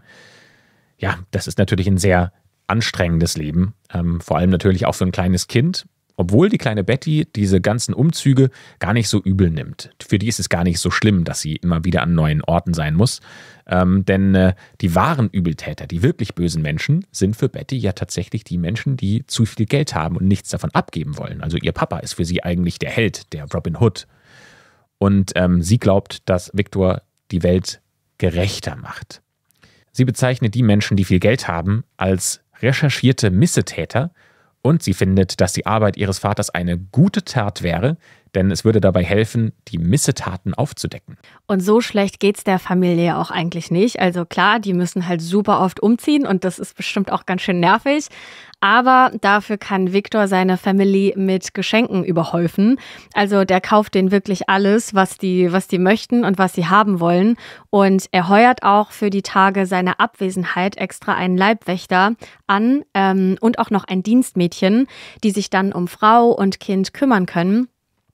Ja, das ist natürlich ein sehr anstrengendes Leben, ähm, vor allem natürlich auch für ein kleines Kind, obwohl die kleine Betty diese ganzen Umzüge gar nicht so übel nimmt. Für die ist es gar nicht so schlimm, dass sie immer wieder an neuen Orten sein muss. Ähm, denn äh, die wahren Übeltäter, die wirklich bösen Menschen, sind für Betty ja tatsächlich die Menschen, die zu viel Geld haben und nichts davon abgeben wollen. Also ihr Papa ist für sie eigentlich der Held, der Robin Hood und ähm, sie glaubt, dass Viktor die Welt gerechter macht. Sie bezeichnet die Menschen, die viel Geld haben, als recherchierte Missetäter und sie findet, dass die Arbeit ihres Vaters eine gute Tat wäre, denn es würde dabei helfen, die Missetaten aufzudecken. Und so schlecht geht's der Familie auch eigentlich nicht. Also klar, die müssen halt super oft umziehen und das ist bestimmt auch ganz schön nervig. Aber dafür kann Victor seine Family mit Geschenken überhäufen. Also der kauft denen wirklich alles, was die, was die möchten und was sie haben wollen. Und er heuert auch für die Tage seiner Abwesenheit extra einen Leibwächter an ähm, und auch noch ein Dienstmädchen, die sich dann um Frau und Kind kümmern können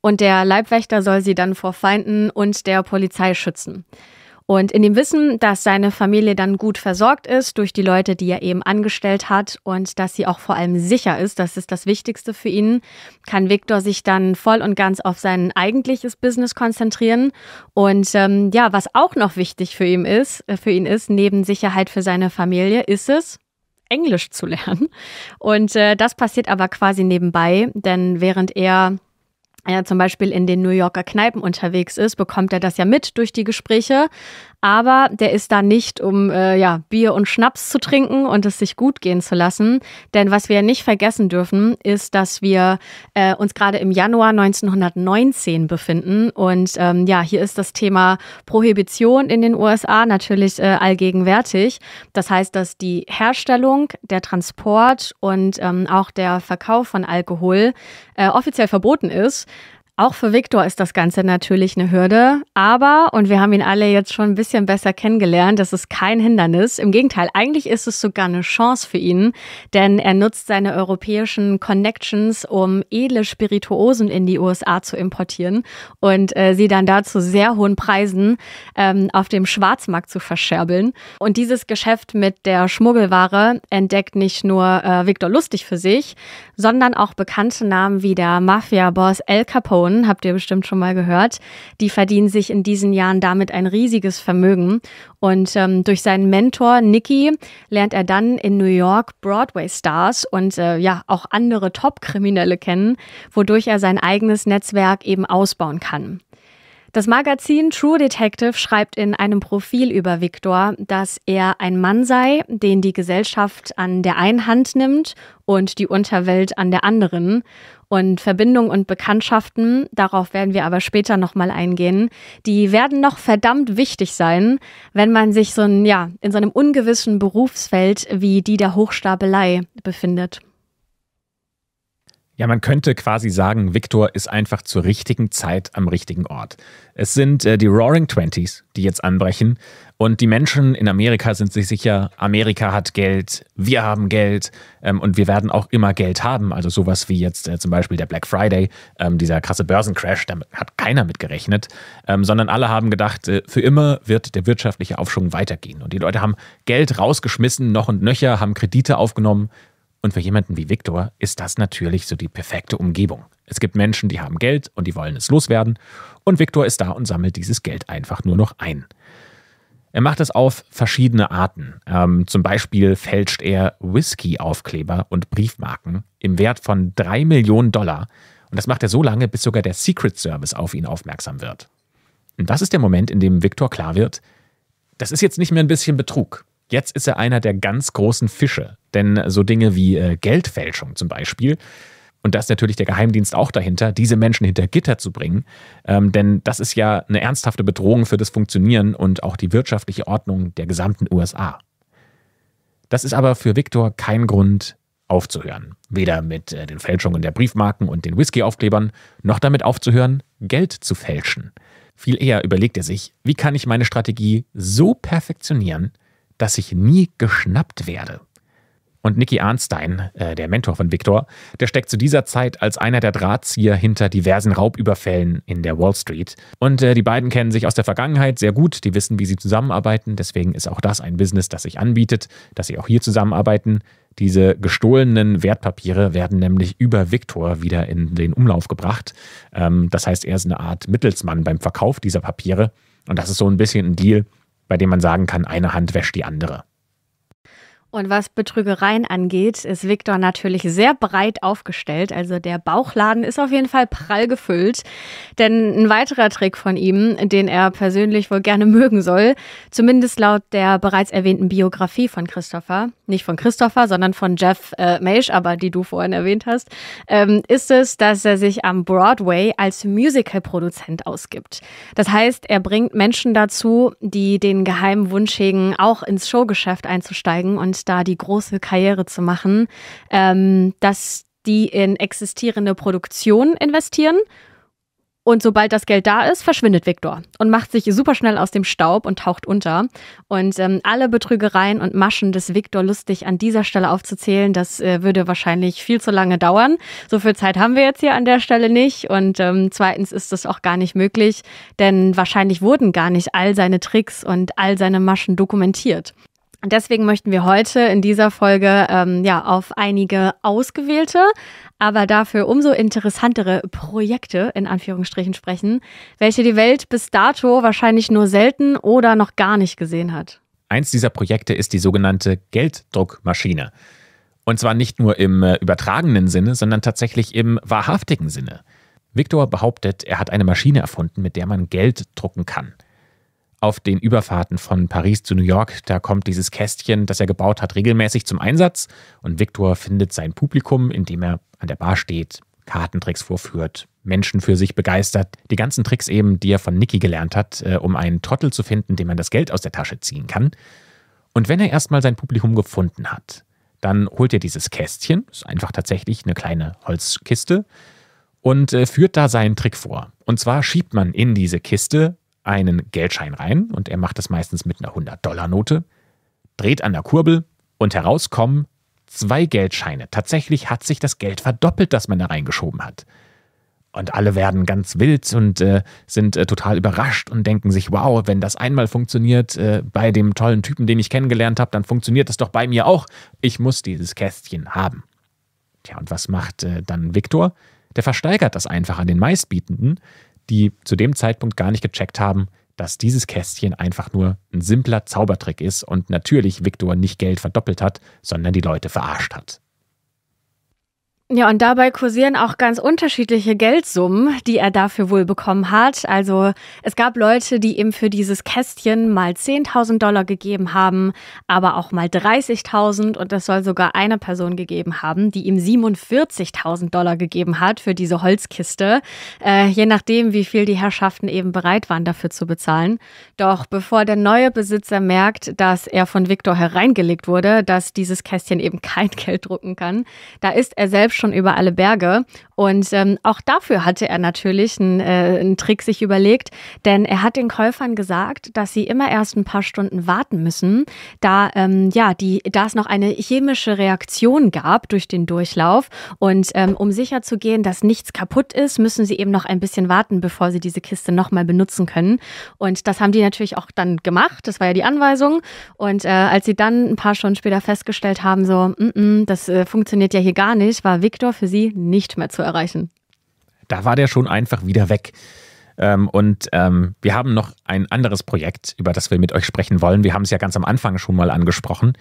und der Leibwächter soll sie dann vor Feinden und der Polizei schützen. Und in dem Wissen, dass seine Familie dann gut versorgt ist durch die Leute, die er eben angestellt hat und dass sie auch vor allem sicher ist, das ist das Wichtigste für ihn, kann Viktor sich dann voll und ganz auf sein eigentliches Business konzentrieren. Und ähm, ja, was auch noch wichtig für ihn ist, äh, für ihn ist, neben Sicherheit für seine Familie, ist es, Englisch zu lernen. Und äh, das passiert aber quasi nebenbei, denn während er er zum Beispiel in den New Yorker Kneipen unterwegs ist, bekommt er das ja mit durch die Gespräche aber der ist da nicht, um äh, ja, Bier und Schnaps zu trinken und es sich gut gehen zu lassen. Denn was wir nicht vergessen dürfen, ist, dass wir äh, uns gerade im Januar 1919 befinden. Und ähm, ja, hier ist das Thema Prohibition in den USA natürlich äh, allgegenwärtig. Das heißt, dass die Herstellung, der Transport und ähm, auch der Verkauf von Alkohol äh, offiziell verboten ist. Auch für Viktor ist das Ganze natürlich eine Hürde, aber, und wir haben ihn alle jetzt schon ein bisschen besser kennengelernt, das ist kein Hindernis. Im Gegenteil, eigentlich ist es sogar eine Chance für ihn, denn er nutzt seine europäischen Connections, um edle Spirituosen in die USA zu importieren und äh, sie dann da zu sehr hohen Preisen ähm, auf dem Schwarzmarkt zu verscherbeln. Und dieses Geschäft mit der Schmuggelware entdeckt nicht nur äh, Viktor lustig für sich, sondern auch bekannte Namen wie der Mafia-Boss El Capone Millionen, habt ihr bestimmt schon mal gehört. Die verdienen sich in diesen Jahren damit ein riesiges Vermögen. Und ähm, durch seinen Mentor Nicky lernt er dann in New York Broadway-Stars und äh, ja auch andere Top-Kriminelle kennen, wodurch er sein eigenes Netzwerk eben ausbauen kann. Das Magazin True Detective schreibt in einem Profil über Victor, dass er ein Mann sei, den die Gesellschaft an der einen Hand nimmt und die Unterwelt an der anderen. Und Verbindung und Bekanntschaften, darauf werden wir aber später nochmal eingehen, die werden noch verdammt wichtig sein, wenn man sich so ein, ja, in so einem ungewissen Berufsfeld wie die der Hochstapelei befindet. Ja, man könnte quasi sagen, Victor ist einfach zur richtigen Zeit am richtigen Ort. Es sind äh, die Roaring Twenties, die jetzt anbrechen. Und die Menschen in Amerika sind sich sicher, Amerika hat Geld, wir haben Geld ähm, und wir werden auch immer Geld haben. Also sowas wie jetzt äh, zum Beispiel der Black Friday, ähm, dieser krasse Börsencrash, da hat keiner mit gerechnet, ähm, sondern alle haben gedacht, äh, für immer wird der wirtschaftliche Aufschwung weitergehen. Und die Leute haben Geld rausgeschmissen, noch und nöcher, haben Kredite aufgenommen, und für jemanden wie Viktor ist das natürlich so die perfekte Umgebung. Es gibt Menschen, die haben Geld und die wollen es loswerden. Und Viktor ist da und sammelt dieses Geld einfach nur noch ein. Er macht es auf verschiedene Arten. Ähm, zum Beispiel fälscht er Whisky-Aufkleber und Briefmarken im Wert von 3 Millionen Dollar. Und das macht er so lange, bis sogar der Secret Service auf ihn aufmerksam wird. Und das ist der Moment, in dem Viktor klar wird, das ist jetzt nicht mehr ein bisschen Betrug. Jetzt ist er einer der ganz großen Fische, denn so Dinge wie äh, Geldfälschung zum Beispiel, und da ist natürlich der Geheimdienst auch dahinter, diese Menschen hinter Gitter zu bringen. Ähm, denn das ist ja eine ernsthafte Bedrohung für das Funktionieren und auch die wirtschaftliche Ordnung der gesamten USA. Das ist aber für Viktor kein Grund aufzuhören. Weder mit äh, den Fälschungen der Briefmarken und den Whisky-Aufklebern, noch damit aufzuhören, Geld zu fälschen. Viel eher überlegt er sich, wie kann ich meine Strategie so perfektionieren, dass ich nie geschnappt werde. Und Nicky Arnstein, äh, der Mentor von Victor, der steckt zu dieser Zeit als einer der Drahtzieher hinter diversen Raubüberfällen in der Wall Street. Und äh, die beiden kennen sich aus der Vergangenheit sehr gut, die wissen, wie sie zusammenarbeiten. Deswegen ist auch das ein Business, das sich anbietet, dass sie auch hier zusammenarbeiten. Diese gestohlenen Wertpapiere werden nämlich über Victor wieder in den Umlauf gebracht. Ähm, das heißt, er ist eine Art Mittelsmann beim Verkauf dieser Papiere. Und das ist so ein bisschen ein Deal, bei dem man sagen kann, eine Hand wäscht die andere. Und was Betrügereien angeht, ist Viktor natürlich sehr breit aufgestellt. Also der Bauchladen ist auf jeden Fall prall gefüllt. Denn ein weiterer Trick von ihm, den er persönlich wohl gerne mögen soll, zumindest laut der bereits erwähnten Biografie von Christopher, nicht von Christopher, sondern von Jeff äh, Mage, aber die du vorhin erwähnt hast, ähm, ist es, dass er sich am Broadway als Musical-Produzent ausgibt. Das heißt, er bringt Menschen dazu, die den geheimen Wunsch hegen, auch ins Showgeschäft einzusteigen und Talent da die große Karriere zu machen, ähm, dass die in existierende Produktion investieren. Und sobald das Geld da ist, verschwindet Viktor und macht sich super schnell aus dem Staub und taucht unter. Und ähm, alle Betrügereien und Maschen des Viktor lustig an dieser Stelle aufzuzählen, das äh, würde wahrscheinlich viel zu lange dauern. So viel Zeit haben wir jetzt hier an der Stelle nicht. Und ähm, zweitens ist das auch gar nicht möglich, denn wahrscheinlich wurden gar nicht all seine Tricks und all seine Maschen dokumentiert. Und deswegen möchten wir heute in dieser Folge ähm, ja auf einige ausgewählte, aber dafür umso interessantere Projekte in Anführungsstrichen sprechen, welche die Welt bis dato wahrscheinlich nur selten oder noch gar nicht gesehen hat. Eins dieser Projekte ist die sogenannte Gelddruckmaschine. Und zwar nicht nur im äh, übertragenen Sinne, sondern tatsächlich im wahrhaftigen Sinne. Victor behauptet, er hat eine Maschine erfunden, mit der man Geld drucken kann auf den Überfahrten von Paris zu New York. Da kommt dieses Kästchen, das er gebaut hat, regelmäßig zum Einsatz und Victor findet sein Publikum, indem er an der Bar steht, Kartentricks vorführt, Menschen für sich begeistert, die ganzen Tricks eben, die er von Nicky gelernt hat, äh, um einen Trottel zu finden, dem man das Geld aus der Tasche ziehen kann. Und wenn er erstmal sein Publikum gefunden hat, dann holt er dieses Kästchen, ist einfach tatsächlich eine kleine Holzkiste, und äh, führt da seinen Trick vor. Und zwar schiebt man in diese Kiste einen Geldschein rein und er macht das meistens mit einer 100-Dollar-Note, dreht an der Kurbel und herauskommen zwei Geldscheine. Tatsächlich hat sich das Geld verdoppelt, das man da reingeschoben hat. Und alle werden ganz wild und äh, sind äh, total überrascht und denken sich, wow, wenn das einmal funktioniert äh, bei dem tollen Typen, den ich kennengelernt habe, dann funktioniert das doch bei mir auch. Ich muss dieses Kästchen haben. Tja, und was macht äh, dann Viktor? Der versteigert das einfach an den meistbietenden die zu dem Zeitpunkt gar nicht gecheckt haben, dass dieses Kästchen einfach nur ein simpler Zaubertrick ist und natürlich Viktor nicht Geld verdoppelt hat, sondern die Leute verarscht hat. Ja, und dabei kursieren auch ganz unterschiedliche Geldsummen, die er dafür wohl bekommen hat. Also es gab Leute, die ihm für dieses Kästchen mal 10.000 Dollar gegeben haben, aber auch mal 30.000 und es soll sogar eine Person gegeben haben, die ihm 47.000 Dollar gegeben hat für diese Holzkiste, äh, je nachdem, wie viel die Herrschaften eben bereit waren dafür zu bezahlen. Doch bevor der neue Besitzer merkt, dass er von Victor hereingelegt wurde, dass dieses Kästchen eben kein Geld drucken kann, da ist er selbst schon über alle Berge und ähm, auch dafür hatte er natürlich einen, äh, einen Trick sich überlegt, denn er hat den Käufern gesagt, dass sie immer erst ein paar Stunden warten müssen, da ähm, ja die, da es noch eine chemische Reaktion gab durch den Durchlauf. Und ähm, um sicherzugehen, dass nichts kaputt ist, müssen sie eben noch ein bisschen warten, bevor sie diese Kiste nochmal benutzen können. Und das haben die natürlich auch dann gemacht. Das war ja die Anweisung. Und äh, als sie dann ein paar Stunden später festgestellt haben, so, mm -mm, das äh, funktioniert ja hier gar nicht, war Viktor für sie nicht mehr zu erreichen. Da war der schon einfach wieder weg. Ähm, und ähm, wir haben noch ein anderes Projekt, über das wir mit euch sprechen wollen. Wir haben es ja ganz am Anfang schon mal angesprochen.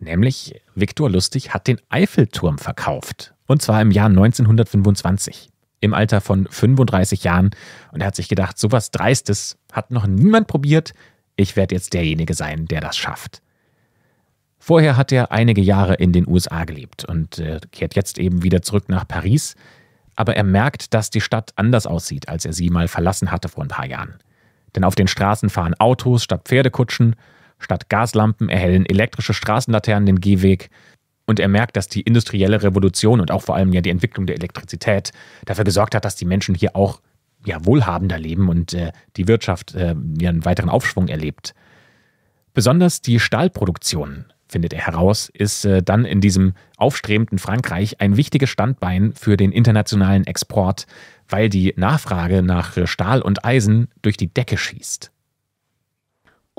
Nämlich, Viktor Lustig hat den Eiffelturm verkauft. Und zwar im Jahr 1925. Im Alter von 35 Jahren. Und er hat sich gedacht, sowas Dreistes hat noch niemand probiert. Ich werde jetzt derjenige sein, der das schafft. Vorher hat er einige Jahre in den USA gelebt und äh, kehrt jetzt eben wieder zurück nach Paris, aber er merkt, dass die Stadt anders aussieht, als er sie mal verlassen hatte vor ein paar Jahren. Denn auf den Straßen fahren Autos statt Pferdekutschen, statt Gaslampen erhellen elektrische Straßenlaternen den Gehweg. Und er merkt, dass die industrielle Revolution und auch vor allem ja die Entwicklung der Elektrizität dafür gesorgt hat, dass die Menschen hier auch ja, wohlhabender leben und äh, die Wirtschaft äh, ja, einen weiteren Aufschwung erlebt. Besonders die Stahlproduktion findet er heraus, ist äh, dann in diesem aufstrebenden Frankreich ein wichtiges Standbein für den internationalen Export, weil die Nachfrage nach äh, Stahl und Eisen durch die Decke schießt.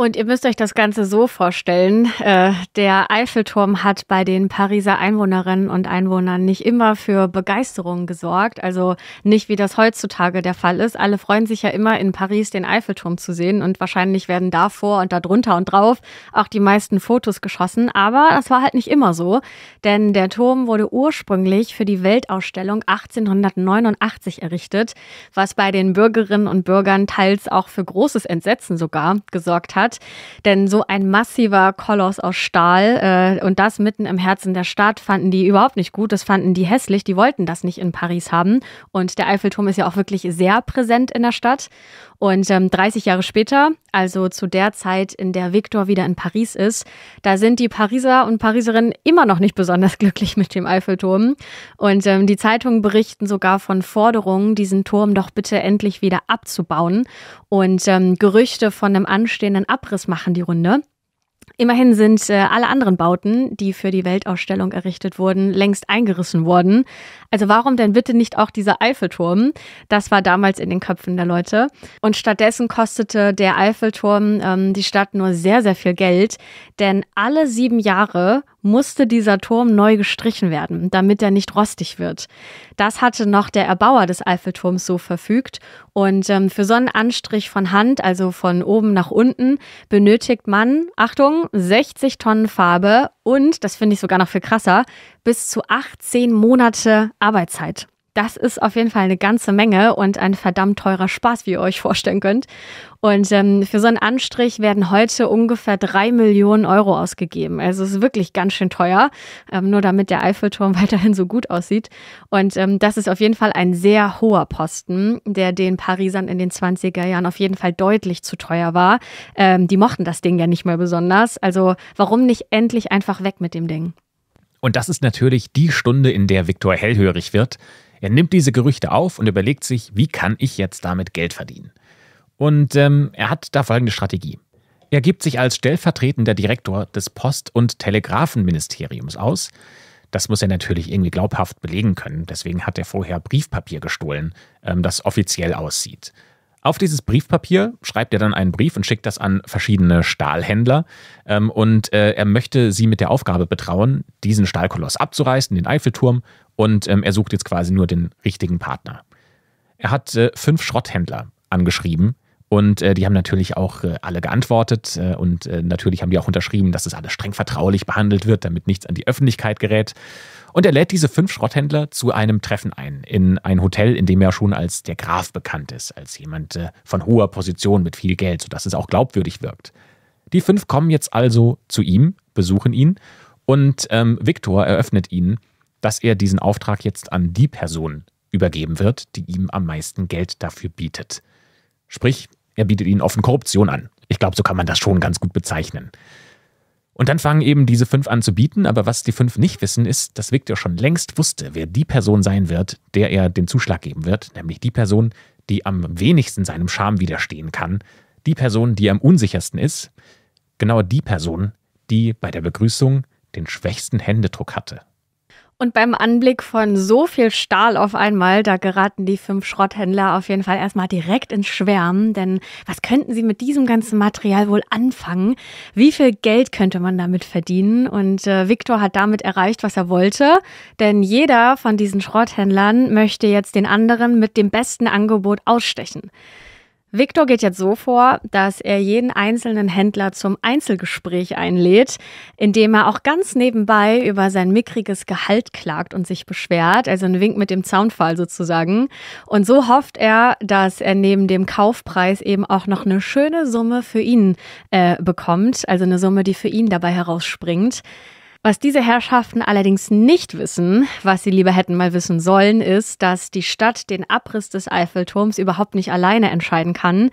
Und ihr müsst euch das Ganze so vorstellen. Äh, der Eiffelturm hat bei den Pariser Einwohnerinnen und Einwohnern nicht immer für Begeisterung gesorgt. Also nicht wie das heutzutage der Fall ist. Alle freuen sich ja immer in Paris den Eiffelturm zu sehen und wahrscheinlich werden davor und darunter und drauf auch die meisten Fotos geschossen. Aber das war halt nicht immer so, denn der Turm wurde ursprünglich für die Weltausstellung 1889 errichtet, was bei den Bürgerinnen und Bürgern teils auch für großes Entsetzen sogar gesorgt hat hat. Denn so ein massiver Koloss aus Stahl äh, und das mitten im Herzen der Stadt fanden die überhaupt nicht gut. Das fanden die hässlich. Die wollten das nicht in Paris haben. Und der Eiffelturm ist ja auch wirklich sehr präsent in der Stadt. Und ähm, 30 Jahre später, also zu der Zeit, in der Victor wieder in Paris ist, da sind die Pariser und Pariserinnen immer noch nicht besonders glücklich mit dem Eiffelturm. Und ähm, die Zeitungen berichten sogar von Forderungen, diesen Turm doch bitte endlich wieder abzubauen. Und ähm, Gerüchte von einem anstehenden Abbau. Abriss machen die Runde. Immerhin sind äh, alle anderen Bauten, die für die Weltausstellung errichtet wurden, längst eingerissen worden. Also warum denn bitte nicht auch dieser Eiffelturm? Das war damals in den Köpfen der Leute. Und stattdessen kostete der Eiffelturm ähm, die Stadt nur sehr, sehr viel Geld, denn alle sieben Jahre musste dieser Turm neu gestrichen werden, damit er nicht rostig wird. Das hatte noch der Erbauer des Eiffelturms so verfügt. Und ähm, für so einen Anstrich von Hand, also von oben nach unten, benötigt man, Achtung, 60 Tonnen Farbe und, das finde ich sogar noch viel krasser, bis zu 18 Monate Arbeitszeit. Das ist auf jeden Fall eine ganze Menge und ein verdammt teurer Spaß, wie ihr euch vorstellen könnt. Und ähm, für so einen Anstrich werden heute ungefähr drei Millionen Euro ausgegeben. Also es ist wirklich ganz schön teuer, ähm, nur damit der Eiffelturm weiterhin so gut aussieht. Und ähm, das ist auf jeden Fall ein sehr hoher Posten, der den Parisern in den 20er Jahren auf jeden Fall deutlich zu teuer war. Ähm, die mochten das Ding ja nicht mehr besonders. Also warum nicht endlich einfach weg mit dem Ding? Und das ist natürlich die Stunde, in der Viktor hellhörig wird. Er nimmt diese Gerüchte auf und überlegt sich, wie kann ich jetzt damit Geld verdienen? Und ähm, er hat da folgende Strategie. Er gibt sich als stellvertretender Direktor des Post- und Telegrafenministeriums aus. Das muss er natürlich irgendwie glaubhaft belegen können. Deswegen hat er vorher Briefpapier gestohlen, ähm, das offiziell aussieht. Auf dieses Briefpapier schreibt er dann einen Brief und schickt das an verschiedene Stahlhändler. Ähm, und äh, er möchte sie mit der Aufgabe betrauen, diesen Stahlkoloss abzureißen, den Eiffelturm. Und ähm, er sucht jetzt quasi nur den richtigen Partner. Er hat äh, fünf Schrotthändler angeschrieben, und äh, die haben natürlich auch äh, alle geantwortet äh, und äh, natürlich haben die auch unterschrieben, dass das alles streng vertraulich behandelt wird, damit nichts an die Öffentlichkeit gerät. Und er lädt diese fünf Schrotthändler zu einem Treffen ein, in ein Hotel, in dem er schon als der Graf bekannt ist, als jemand äh, von hoher Position mit viel Geld, sodass es auch glaubwürdig wirkt. Die fünf kommen jetzt also zu ihm, besuchen ihn und ähm, Viktor eröffnet ihnen, dass er diesen Auftrag jetzt an die Person übergeben wird, die ihm am meisten Geld dafür bietet. Sprich, er bietet ihnen offen Korruption an. Ich glaube, so kann man das schon ganz gut bezeichnen. Und dann fangen eben diese fünf an zu bieten, aber was die fünf nicht wissen, ist, dass Victor schon längst wusste, wer die Person sein wird, der er den Zuschlag geben wird, nämlich die Person, die am wenigsten seinem Charme widerstehen kann, die Person, die am unsichersten ist, genau die Person, die bei der Begrüßung den schwächsten Händedruck hatte. Und beim Anblick von so viel Stahl auf einmal, da geraten die fünf Schrotthändler auf jeden Fall erstmal direkt ins Schwärmen. Denn was könnten sie mit diesem ganzen Material wohl anfangen? Wie viel Geld könnte man damit verdienen? Und äh, Viktor hat damit erreicht, was er wollte. Denn jeder von diesen Schrotthändlern möchte jetzt den anderen mit dem besten Angebot ausstechen. Victor geht jetzt so vor, dass er jeden einzelnen Händler zum Einzelgespräch einlädt, indem er auch ganz nebenbei über sein mickriges Gehalt klagt und sich beschwert, also ein Wink mit dem Zaunfall sozusagen. Und so hofft er, dass er neben dem Kaufpreis eben auch noch eine schöne Summe für ihn äh, bekommt, also eine Summe, die für ihn dabei herausspringt. Was diese Herrschaften allerdings nicht wissen, was sie lieber hätten mal wissen sollen, ist, dass die Stadt den Abriss des Eiffelturms überhaupt nicht alleine entscheiden kann,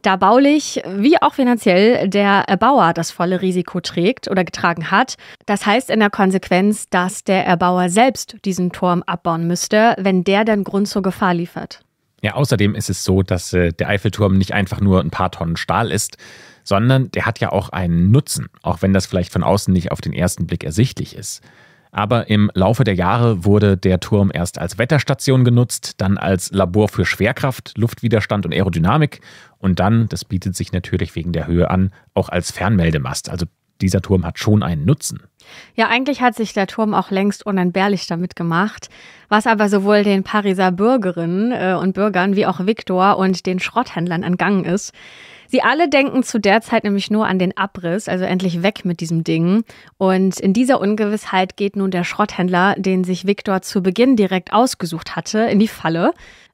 da baulich wie auch finanziell der Erbauer das volle Risiko trägt oder getragen hat. Das heißt in der Konsequenz, dass der Erbauer selbst diesen Turm abbauen müsste, wenn der dann Grund zur Gefahr liefert. Ja, außerdem ist es so, dass äh, der Eiffelturm nicht einfach nur ein paar Tonnen Stahl ist, sondern der hat ja auch einen Nutzen, auch wenn das vielleicht von außen nicht auf den ersten Blick ersichtlich ist. Aber im Laufe der Jahre wurde der Turm erst als Wetterstation genutzt, dann als Labor für Schwerkraft, Luftwiderstand und Aerodynamik und dann, das bietet sich natürlich wegen der Höhe an, auch als Fernmeldemast. Also dieser Turm hat schon einen Nutzen. Ja, eigentlich hat sich der Turm auch längst unentbehrlich damit gemacht, was aber sowohl den Pariser Bürgerinnen äh, und Bürgern wie auch Viktor und den Schrotthändlern entgangen ist. Sie alle denken zu der Zeit nämlich nur an den Abriss, also endlich weg mit diesem Ding. Und in dieser Ungewissheit geht nun der Schrotthändler, den sich Viktor zu Beginn direkt ausgesucht hatte, in die Falle.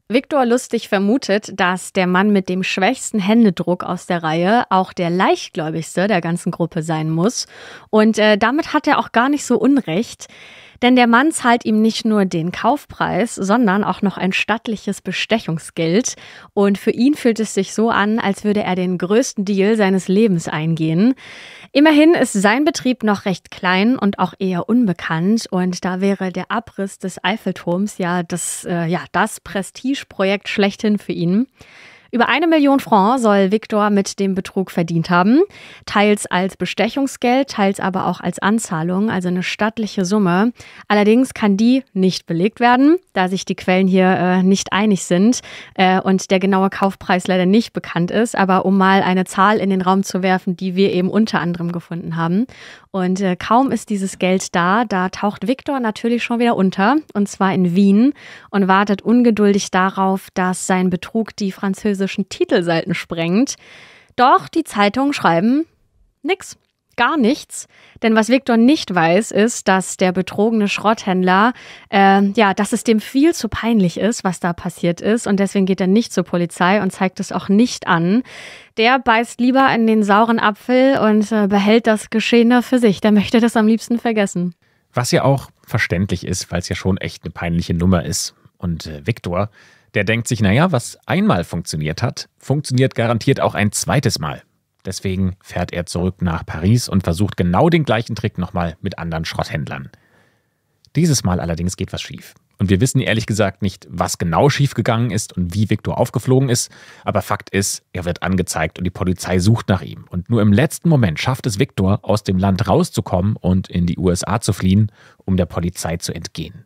Viktor Lustig vermutet, dass der Mann mit dem schwächsten Händedruck aus der Reihe auch der leichtgläubigste der ganzen Gruppe sein muss. Und äh, damit hat er auch gar nicht so Unrecht. Denn der Mann zahlt ihm nicht nur den Kaufpreis, sondern auch noch ein stattliches Bestechungsgeld. Und für ihn fühlt es sich so an, als würde er den größten Deal seines Lebens eingehen. Immerhin ist sein Betrieb noch recht klein und auch eher unbekannt. Und da wäre der Abriss des Eiffelturms ja das, äh, ja, das Prestigeprojekt schlechthin für ihn. Über eine Million Franc soll Victor mit dem Betrug verdient haben. Teils als Bestechungsgeld, teils aber auch als Anzahlung, also eine stattliche Summe. Allerdings kann die nicht belegt werden, da sich die Quellen hier äh, nicht einig sind äh, und der genaue Kaufpreis leider nicht bekannt ist. Aber um mal eine Zahl in den Raum zu werfen, die wir eben unter anderem gefunden haben. Und äh, kaum ist dieses Geld da, da taucht Victor natürlich schon wieder unter, und zwar in Wien, und wartet ungeduldig darauf, dass sein Betrug die französische chinesischen Titelseiten sprengt. Doch die Zeitungen schreiben nix, gar nichts. Denn was Viktor nicht weiß, ist, dass der betrogene Schrotthändler, äh, ja, dass es dem viel zu peinlich ist, was da passiert ist. Und deswegen geht er nicht zur Polizei und zeigt es auch nicht an. Der beißt lieber in den sauren Apfel und äh, behält das Geschehene für sich. Der möchte das am liebsten vergessen. Was ja auch verständlich ist, weil es ja schon echt eine peinliche Nummer ist. Und äh, Viktor der denkt sich, naja, was einmal funktioniert hat, funktioniert garantiert auch ein zweites Mal. Deswegen fährt er zurück nach Paris und versucht genau den gleichen Trick nochmal mit anderen Schrotthändlern. Dieses Mal allerdings geht was schief. Und wir wissen ehrlich gesagt nicht, was genau schiefgegangen ist und wie Victor aufgeflogen ist, aber Fakt ist, er wird angezeigt und die Polizei sucht nach ihm. Und nur im letzten Moment schafft es Victor, aus dem Land rauszukommen und in die USA zu fliehen, um der Polizei zu entgehen.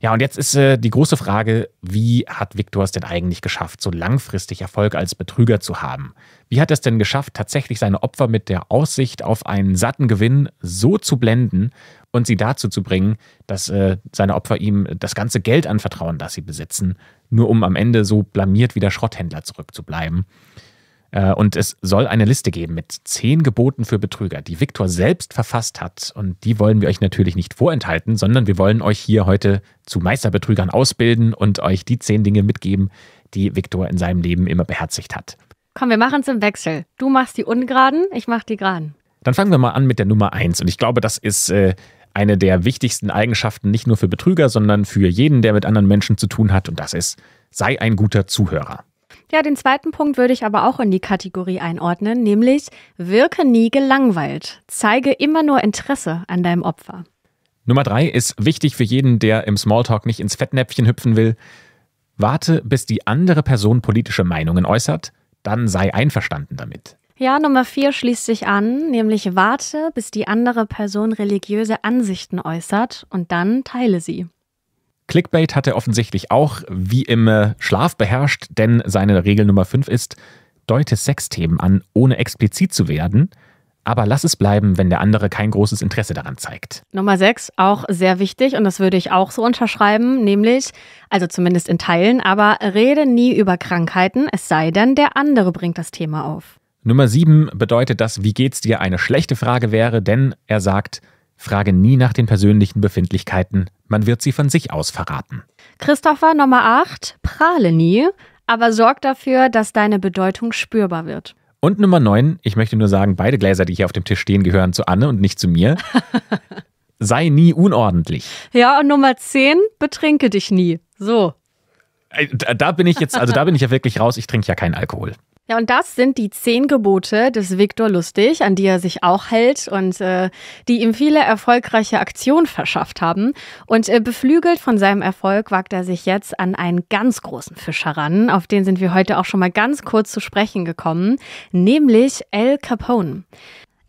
Ja, und jetzt ist äh, die große Frage, wie hat Viktor es denn eigentlich geschafft, so langfristig Erfolg als Betrüger zu haben? Wie hat er es denn geschafft, tatsächlich seine Opfer mit der Aussicht auf einen satten Gewinn so zu blenden und sie dazu zu bringen, dass äh, seine Opfer ihm das ganze Geld anvertrauen, das sie besitzen, nur um am Ende so blamiert wie der Schrotthändler zurückzubleiben? Äh, und es soll eine Liste geben mit zehn Geboten für Betrüger, die Viktor selbst verfasst hat. Und die wollen wir euch natürlich nicht vorenthalten, sondern wir wollen euch hier heute zu Meisterbetrügern ausbilden und euch die zehn Dinge mitgeben, die Viktor in seinem Leben immer beherzigt hat. Komm, wir machen es im Wechsel. Du machst die ungeraden, ich mach die geraden. Dann fangen wir mal an mit der Nummer eins. Und ich glaube, das ist äh, eine der wichtigsten Eigenschaften nicht nur für Betrüger, sondern für jeden, der mit anderen Menschen zu tun hat. Und das ist, sei ein guter Zuhörer. Ja, den zweiten Punkt würde ich aber auch in die Kategorie einordnen, nämlich wirke nie gelangweilt. Zeige immer nur Interesse an deinem Opfer. Nummer drei ist wichtig für jeden, der im Smalltalk nicht ins Fettnäpfchen hüpfen will. Warte, bis die andere Person politische Meinungen äußert, dann sei einverstanden damit. Ja, Nummer vier schließt sich an, nämlich warte, bis die andere Person religiöse Ansichten äußert und dann teile sie. Clickbait hat er offensichtlich auch wie im Schlaf beherrscht, denn seine Regel Nummer 5 ist, deute Sexthemen an, ohne explizit zu werden, aber lass es bleiben, wenn der andere kein großes Interesse daran zeigt. Nummer 6, auch sehr wichtig und das würde ich auch so unterschreiben, nämlich, also zumindest in Teilen, aber rede nie über Krankheiten, es sei denn, der andere bringt das Thema auf. Nummer 7 bedeutet, dass wie geht's dir eine schlechte Frage wäre, denn er sagt, Frage nie nach den persönlichen Befindlichkeiten, man wird sie von sich aus verraten. Christopher Nummer 8, prahle nie, aber sorg dafür, dass deine Bedeutung spürbar wird. Und Nummer 9, ich möchte nur sagen, beide Gläser, die hier auf dem Tisch stehen, gehören zu Anne und nicht zu mir. Sei nie unordentlich. Ja, und Nummer 10, betrinke dich nie. So. Äh, da bin ich jetzt, also da bin ich ja wirklich raus, ich trinke ja keinen Alkohol. Ja, und das sind die zehn Gebote des Viktor Lustig, an die er sich auch hält und äh, die ihm viele erfolgreiche Aktionen verschafft haben. Und äh, beflügelt von seinem Erfolg wagt er sich jetzt an einen ganz großen Fisch heran. Auf den sind wir heute auch schon mal ganz kurz zu sprechen gekommen, nämlich El Capone.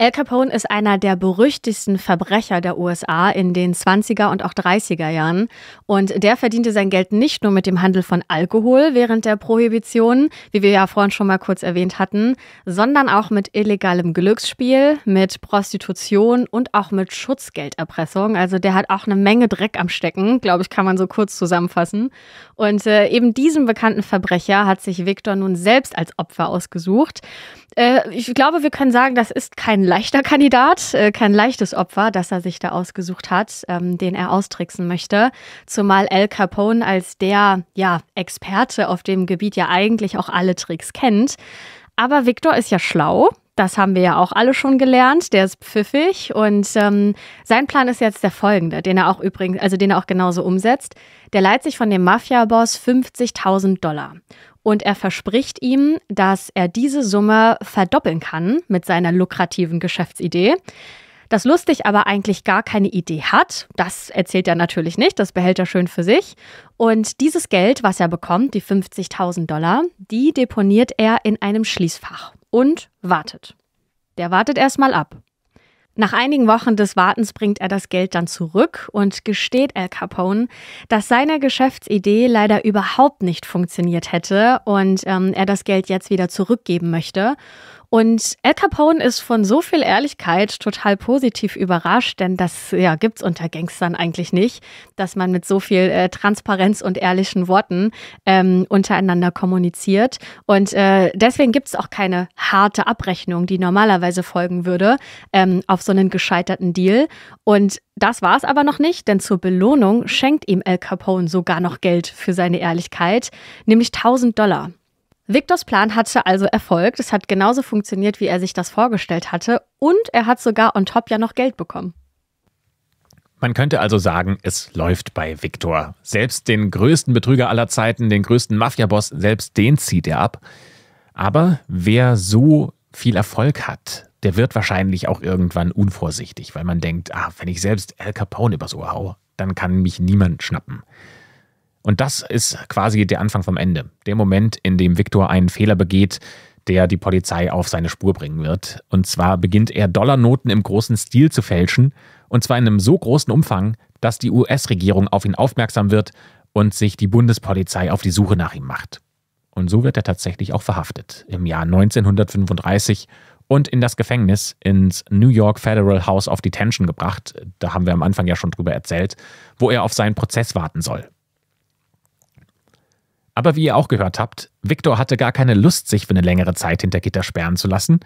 Al Capone ist einer der berüchtigsten Verbrecher der USA in den 20er und auch 30er Jahren. Und der verdiente sein Geld nicht nur mit dem Handel von Alkohol während der Prohibition, wie wir ja vorhin schon mal kurz erwähnt hatten, sondern auch mit illegalem Glücksspiel, mit Prostitution und auch mit Schutzgelderpressung. Also der hat auch eine Menge Dreck am Stecken, glaube ich, kann man so kurz zusammenfassen. Und äh, eben diesem bekannten Verbrecher hat sich Victor nun selbst als Opfer ausgesucht. Äh, ich glaube, wir können sagen, das ist kein leichter Kandidat, äh, kein leichtes Opfer, das er sich da ausgesucht hat, ähm, den er austricksen möchte. Zumal Al Capone als der ja, Experte auf dem Gebiet ja eigentlich auch alle Tricks kennt. Aber Victor ist ja schlau, das haben wir ja auch alle schon gelernt. Der ist pfiffig und ähm, sein Plan ist jetzt der folgende, den er auch übrigens, also den er auch genauso umsetzt. Der leiht sich von dem Mafia-Boss 50.000 Dollar und er verspricht ihm, dass er diese Summe verdoppeln kann mit seiner lukrativen Geschäftsidee. Das Lustig aber eigentlich gar keine Idee hat, das erzählt er natürlich nicht, das behält er schön für sich. Und dieses Geld, was er bekommt, die 50.000 Dollar, die deponiert er in einem Schließfach und wartet. Der wartet erstmal ab. Nach einigen Wochen des Wartens bringt er das Geld dann zurück und gesteht Al Capone, dass seine Geschäftsidee leider überhaupt nicht funktioniert hätte und ähm, er das Geld jetzt wieder zurückgeben möchte. Und Al Capone ist von so viel Ehrlichkeit total positiv überrascht, denn das ja, gibt es unter Gangstern eigentlich nicht, dass man mit so viel äh, Transparenz und ehrlichen Worten ähm, untereinander kommuniziert. Und äh, deswegen gibt es auch keine harte Abrechnung, die normalerweise folgen würde ähm, auf so einen gescheiterten Deal. Und das war es aber noch nicht, denn zur Belohnung schenkt ihm Al Capone sogar noch Geld für seine Ehrlichkeit, nämlich 1000 Dollar. Victors Plan hatte also Erfolg. Es hat genauso funktioniert, wie er sich das vorgestellt hatte. Und er hat sogar on top ja noch Geld bekommen. Man könnte also sagen, es läuft bei Victor. Selbst den größten Betrüger aller Zeiten, den größten Mafiaboss, selbst den zieht er ab. Aber wer so viel Erfolg hat, der wird wahrscheinlich auch irgendwann unvorsichtig, weil man denkt, ah, wenn ich selbst Al Capone übers so hau, dann kann mich niemand schnappen. Und das ist quasi der Anfang vom Ende. Der Moment, in dem Viktor einen Fehler begeht, der die Polizei auf seine Spur bringen wird. Und zwar beginnt er Dollarnoten im großen Stil zu fälschen, und zwar in einem so großen Umfang, dass die US-Regierung auf ihn aufmerksam wird und sich die Bundespolizei auf die Suche nach ihm macht. Und so wird er tatsächlich auch verhaftet im Jahr 1935 und in das Gefängnis ins New York Federal House of Detention gebracht. Da haben wir am Anfang ja schon drüber erzählt, wo er auf seinen Prozess warten soll. Aber wie ihr auch gehört habt, Viktor hatte gar keine Lust, sich für eine längere Zeit hinter Gitter sperren zu lassen.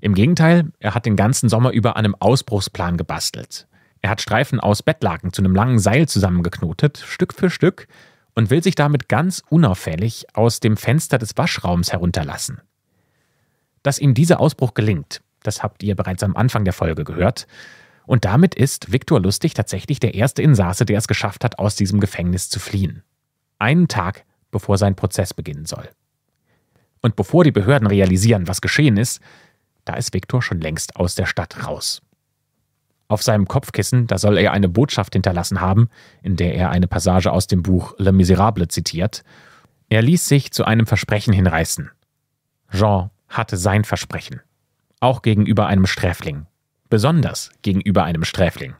Im Gegenteil, er hat den ganzen Sommer über an einem Ausbruchsplan gebastelt. Er hat Streifen aus Bettlaken zu einem langen Seil zusammengeknotet, Stück für Stück, und will sich damit ganz unauffällig aus dem Fenster des Waschraums herunterlassen. Dass ihm dieser Ausbruch gelingt, das habt ihr bereits am Anfang der Folge gehört, und damit ist Viktor Lustig tatsächlich der erste Insasse, der es geschafft hat, aus diesem Gefängnis zu fliehen. Einen Tag bevor sein Prozess beginnen soll. Und bevor die Behörden realisieren, was geschehen ist, da ist Viktor schon längst aus der Stadt raus. Auf seinem Kopfkissen, da soll er eine Botschaft hinterlassen haben, in der er eine Passage aus dem Buch Le Miserable zitiert. Er ließ sich zu einem Versprechen hinreißen. Jean hatte sein Versprechen. Auch gegenüber einem Sträfling. Besonders gegenüber einem Sträfling.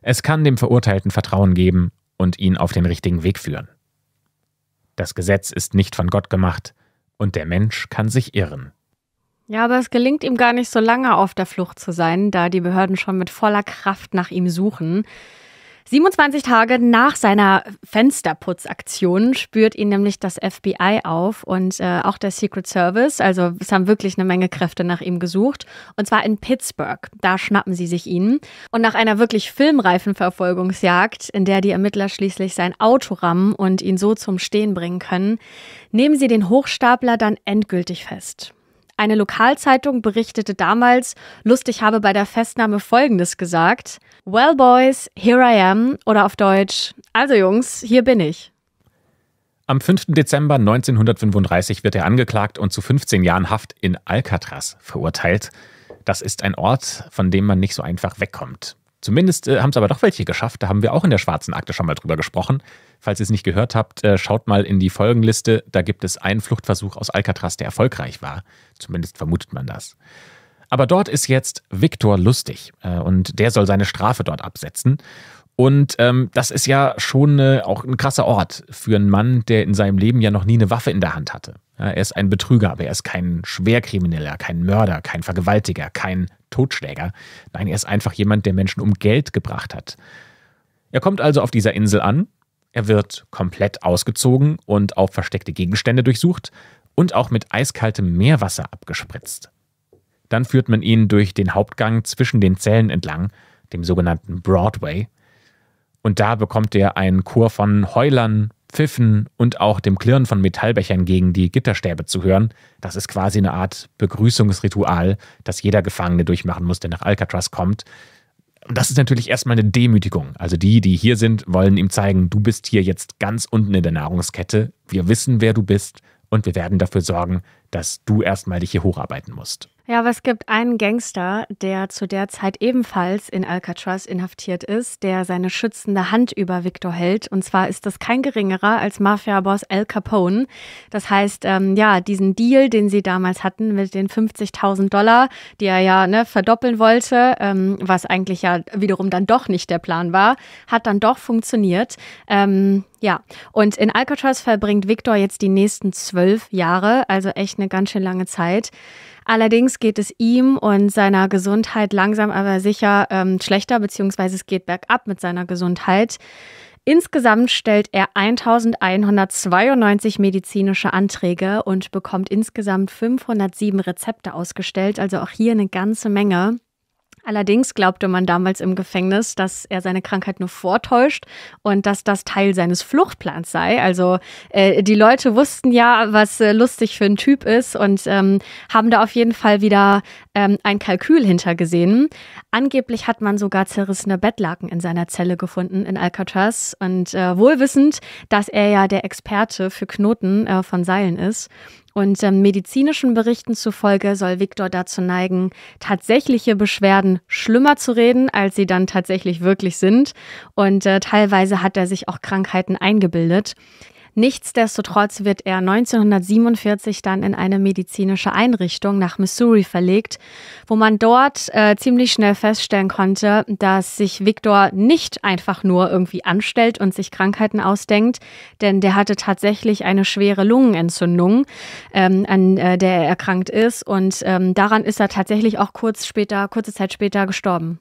Es kann dem Verurteilten Vertrauen geben und ihn auf den richtigen Weg führen. Das Gesetz ist nicht von Gott gemacht und der Mensch kann sich irren. Ja, aber es gelingt ihm gar nicht so lange auf der Flucht zu sein, da die Behörden schon mit voller Kraft nach ihm suchen. 27 Tage nach seiner Fensterputzaktion spürt ihn nämlich das FBI auf und äh, auch der Secret Service. Also es haben wirklich eine Menge Kräfte nach ihm gesucht. Und zwar in Pittsburgh. Da schnappen sie sich ihn. Und nach einer wirklich filmreifen Verfolgungsjagd, in der die Ermittler schließlich sein Auto rammen und ihn so zum Stehen bringen können, nehmen sie den Hochstapler dann endgültig fest. Eine Lokalzeitung berichtete damals, Lustig habe bei der Festnahme Folgendes gesagt. Well, Boys, here I am. Oder auf Deutsch, also Jungs, hier bin ich. Am 5. Dezember 1935 wird er angeklagt und zu 15 Jahren Haft in Alcatraz verurteilt. Das ist ein Ort, von dem man nicht so einfach wegkommt. Zumindest äh, haben es aber doch welche geschafft. Da haben wir auch in der Schwarzen Akte schon mal drüber gesprochen. Falls ihr es nicht gehört habt, äh, schaut mal in die Folgenliste. Da gibt es einen Fluchtversuch aus Alcatraz, der erfolgreich war. Zumindest vermutet man das. Aber dort ist jetzt Viktor lustig äh, und der soll seine Strafe dort absetzen. Und ähm, das ist ja schon äh, auch ein krasser Ort für einen Mann, der in seinem Leben ja noch nie eine Waffe in der Hand hatte. Ja, er ist ein Betrüger, aber er ist kein Schwerkrimineller, kein Mörder, kein Vergewaltiger, kein Totschläger. Nein, er ist einfach jemand, der Menschen um Geld gebracht hat. Er kommt also auf dieser Insel an, er wird komplett ausgezogen und auf versteckte Gegenstände durchsucht und auch mit eiskaltem Meerwasser abgespritzt. Dann führt man ihn durch den Hauptgang zwischen den Zellen entlang, dem sogenannten Broadway, und da bekommt er einen Chor von Heulern, Pfiffen und auch dem Klirren von Metallbechern gegen die Gitterstäbe zu hören. Das ist quasi eine Art Begrüßungsritual, das jeder Gefangene durchmachen muss, der nach Alcatraz kommt. Und das ist natürlich erstmal eine Demütigung. Also die, die hier sind, wollen ihm zeigen, du bist hier jetzt ganz unten in der Nahrungskette, wir wissen, wer du bist und wir werden dafür sorgen, dass du erstmal dich hier hocharbeiten musst. Ja, aber es gibt einen Gangster, der zu der Zeit ebenfalls in Alcatraz inhaftiert ist, der seine schützende Hand über Victor hält. Und zwar ist das kein geringerer als Mafia-Boss Al Capone. Das heißt, ähm, ja, diesen Deal, den sie damals hatten mit den 50.000 Dollar, die er ja ne, verdoppeln wollte, ähm, was eigentlich ja wiederum dann doch nicht der Plan war, hat dann doch funktioniert. Ähm, ja, und in Alcatraz verbringt Victor jetzt die nächsten zwölf Jahre, also echt eine ganz schön lange Zeit. Allerdings geht es ihm und seiner Gesundheit langsam aber sicher ähm, schlechter, beziehungsweise es geht bergab mit seiner Gesundheit. Insgesamt stellt er 1192 medizinische Anträge und bekommt insgesamt 507 Rezepte ausgestellt, also auch hier eine ganze Menge. Allerdings glaubte man damals im Gefängnis, dass er seine Krankheit nur vortäuscht und dass das Teil seines Fluchtplans sei. Also äh, die Leute wussten ja, was äh, lustig für ein Typ ist und ähm, haben da auf jeden Fall wieder ähm, ein Kalkül hintergesehen. Angeblich hat man sogar zerrissene Bettlaken in seiner Zelle gefunden in Alcatraz und äh, wohlwissend, dass er ja der Experte für Knoten äh, von Seilen ist. Und ähm, medizinischen Berichten zufolge soll Viktor dazu neigen, tatsächliche Beschwerden schlimmer zu reden, als sie dann tatsächlich wirklich sind. Und äh, teilweise hat er sich auch Krankheiten eingebildet. Nichtsdestotrotz wird er 1947 dann in eine medizinische Einrichtung nach Missouri verlegt, wo man dort äh, ziemlich schnell feststellen konnte, dass sich Victor nicht einfach nur irgendwie anstellt und sich Krankheiten ausdenkt, denn der hatte tatsächlich eine schwere Lungenentzündung, ähm, an äh, der er erkrankt ist und ähm, daran ist er tatsächlich auch kurz später, kurze Zeit später gestorben.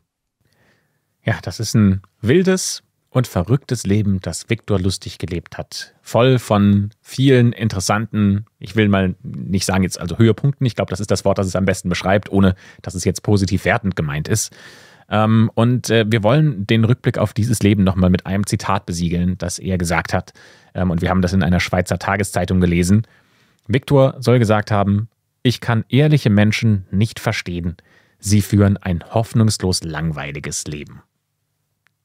Ja, das ist ein wildes, und verrücktes Leben, das Viktor Lustig gelebt hat. Voll von vielen interessanten, ich will mal nicht sagen jetzt also Höhepunkten, ich glaube, das ist das Wort, das es am besten beschreibt, ohne dass es jetzt positiv wertend gemeint ist. Ähm, und äh, wir wollen den Rückblick auf dieses Leben nochmal mit einem Zitat besiegeln, das er gesagt hat. Ähm, und wir haben das in einer Schweizer Tageszeitung gelesen. Viktor soll gesagt haben, ich kann ehrliche Menschen nicht verstehen. Sie führen ein hoffnungslos langweiliges Leben.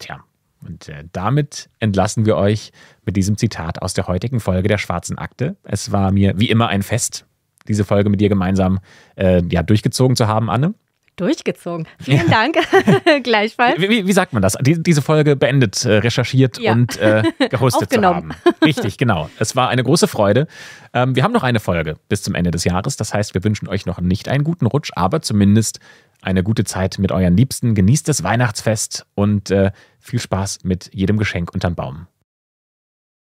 Tja, und äh, damit entlassen wir euch mit diesem Zitat aus der heutigen Folge der Schwarzen Akte. Es war mir wie immer ein Fest, diese Folge mit dir gemeinsam äh, ja, durchgezogen zu haben, Anne. Durchgezogen. Vielen ja. Dank. Gleichfalls. Wie, wie, wie, sagt man das? Die, diese Folge beendet, äh, recherchiert ja. und äh, gehostet zu haben. Richtig, genau. Es war eine große Freude. Ähm, wir haben noch eine Folge bis zum Ende des Jahres. Das heißt, wir wünschen euch noch nicht einen guten Rutsch, aber zumindest eine gute Zeit mit euren Liebsten, genießt das Weihnachtsfest und äh, viel Spaß mit jedem Geschenk unterm Baum.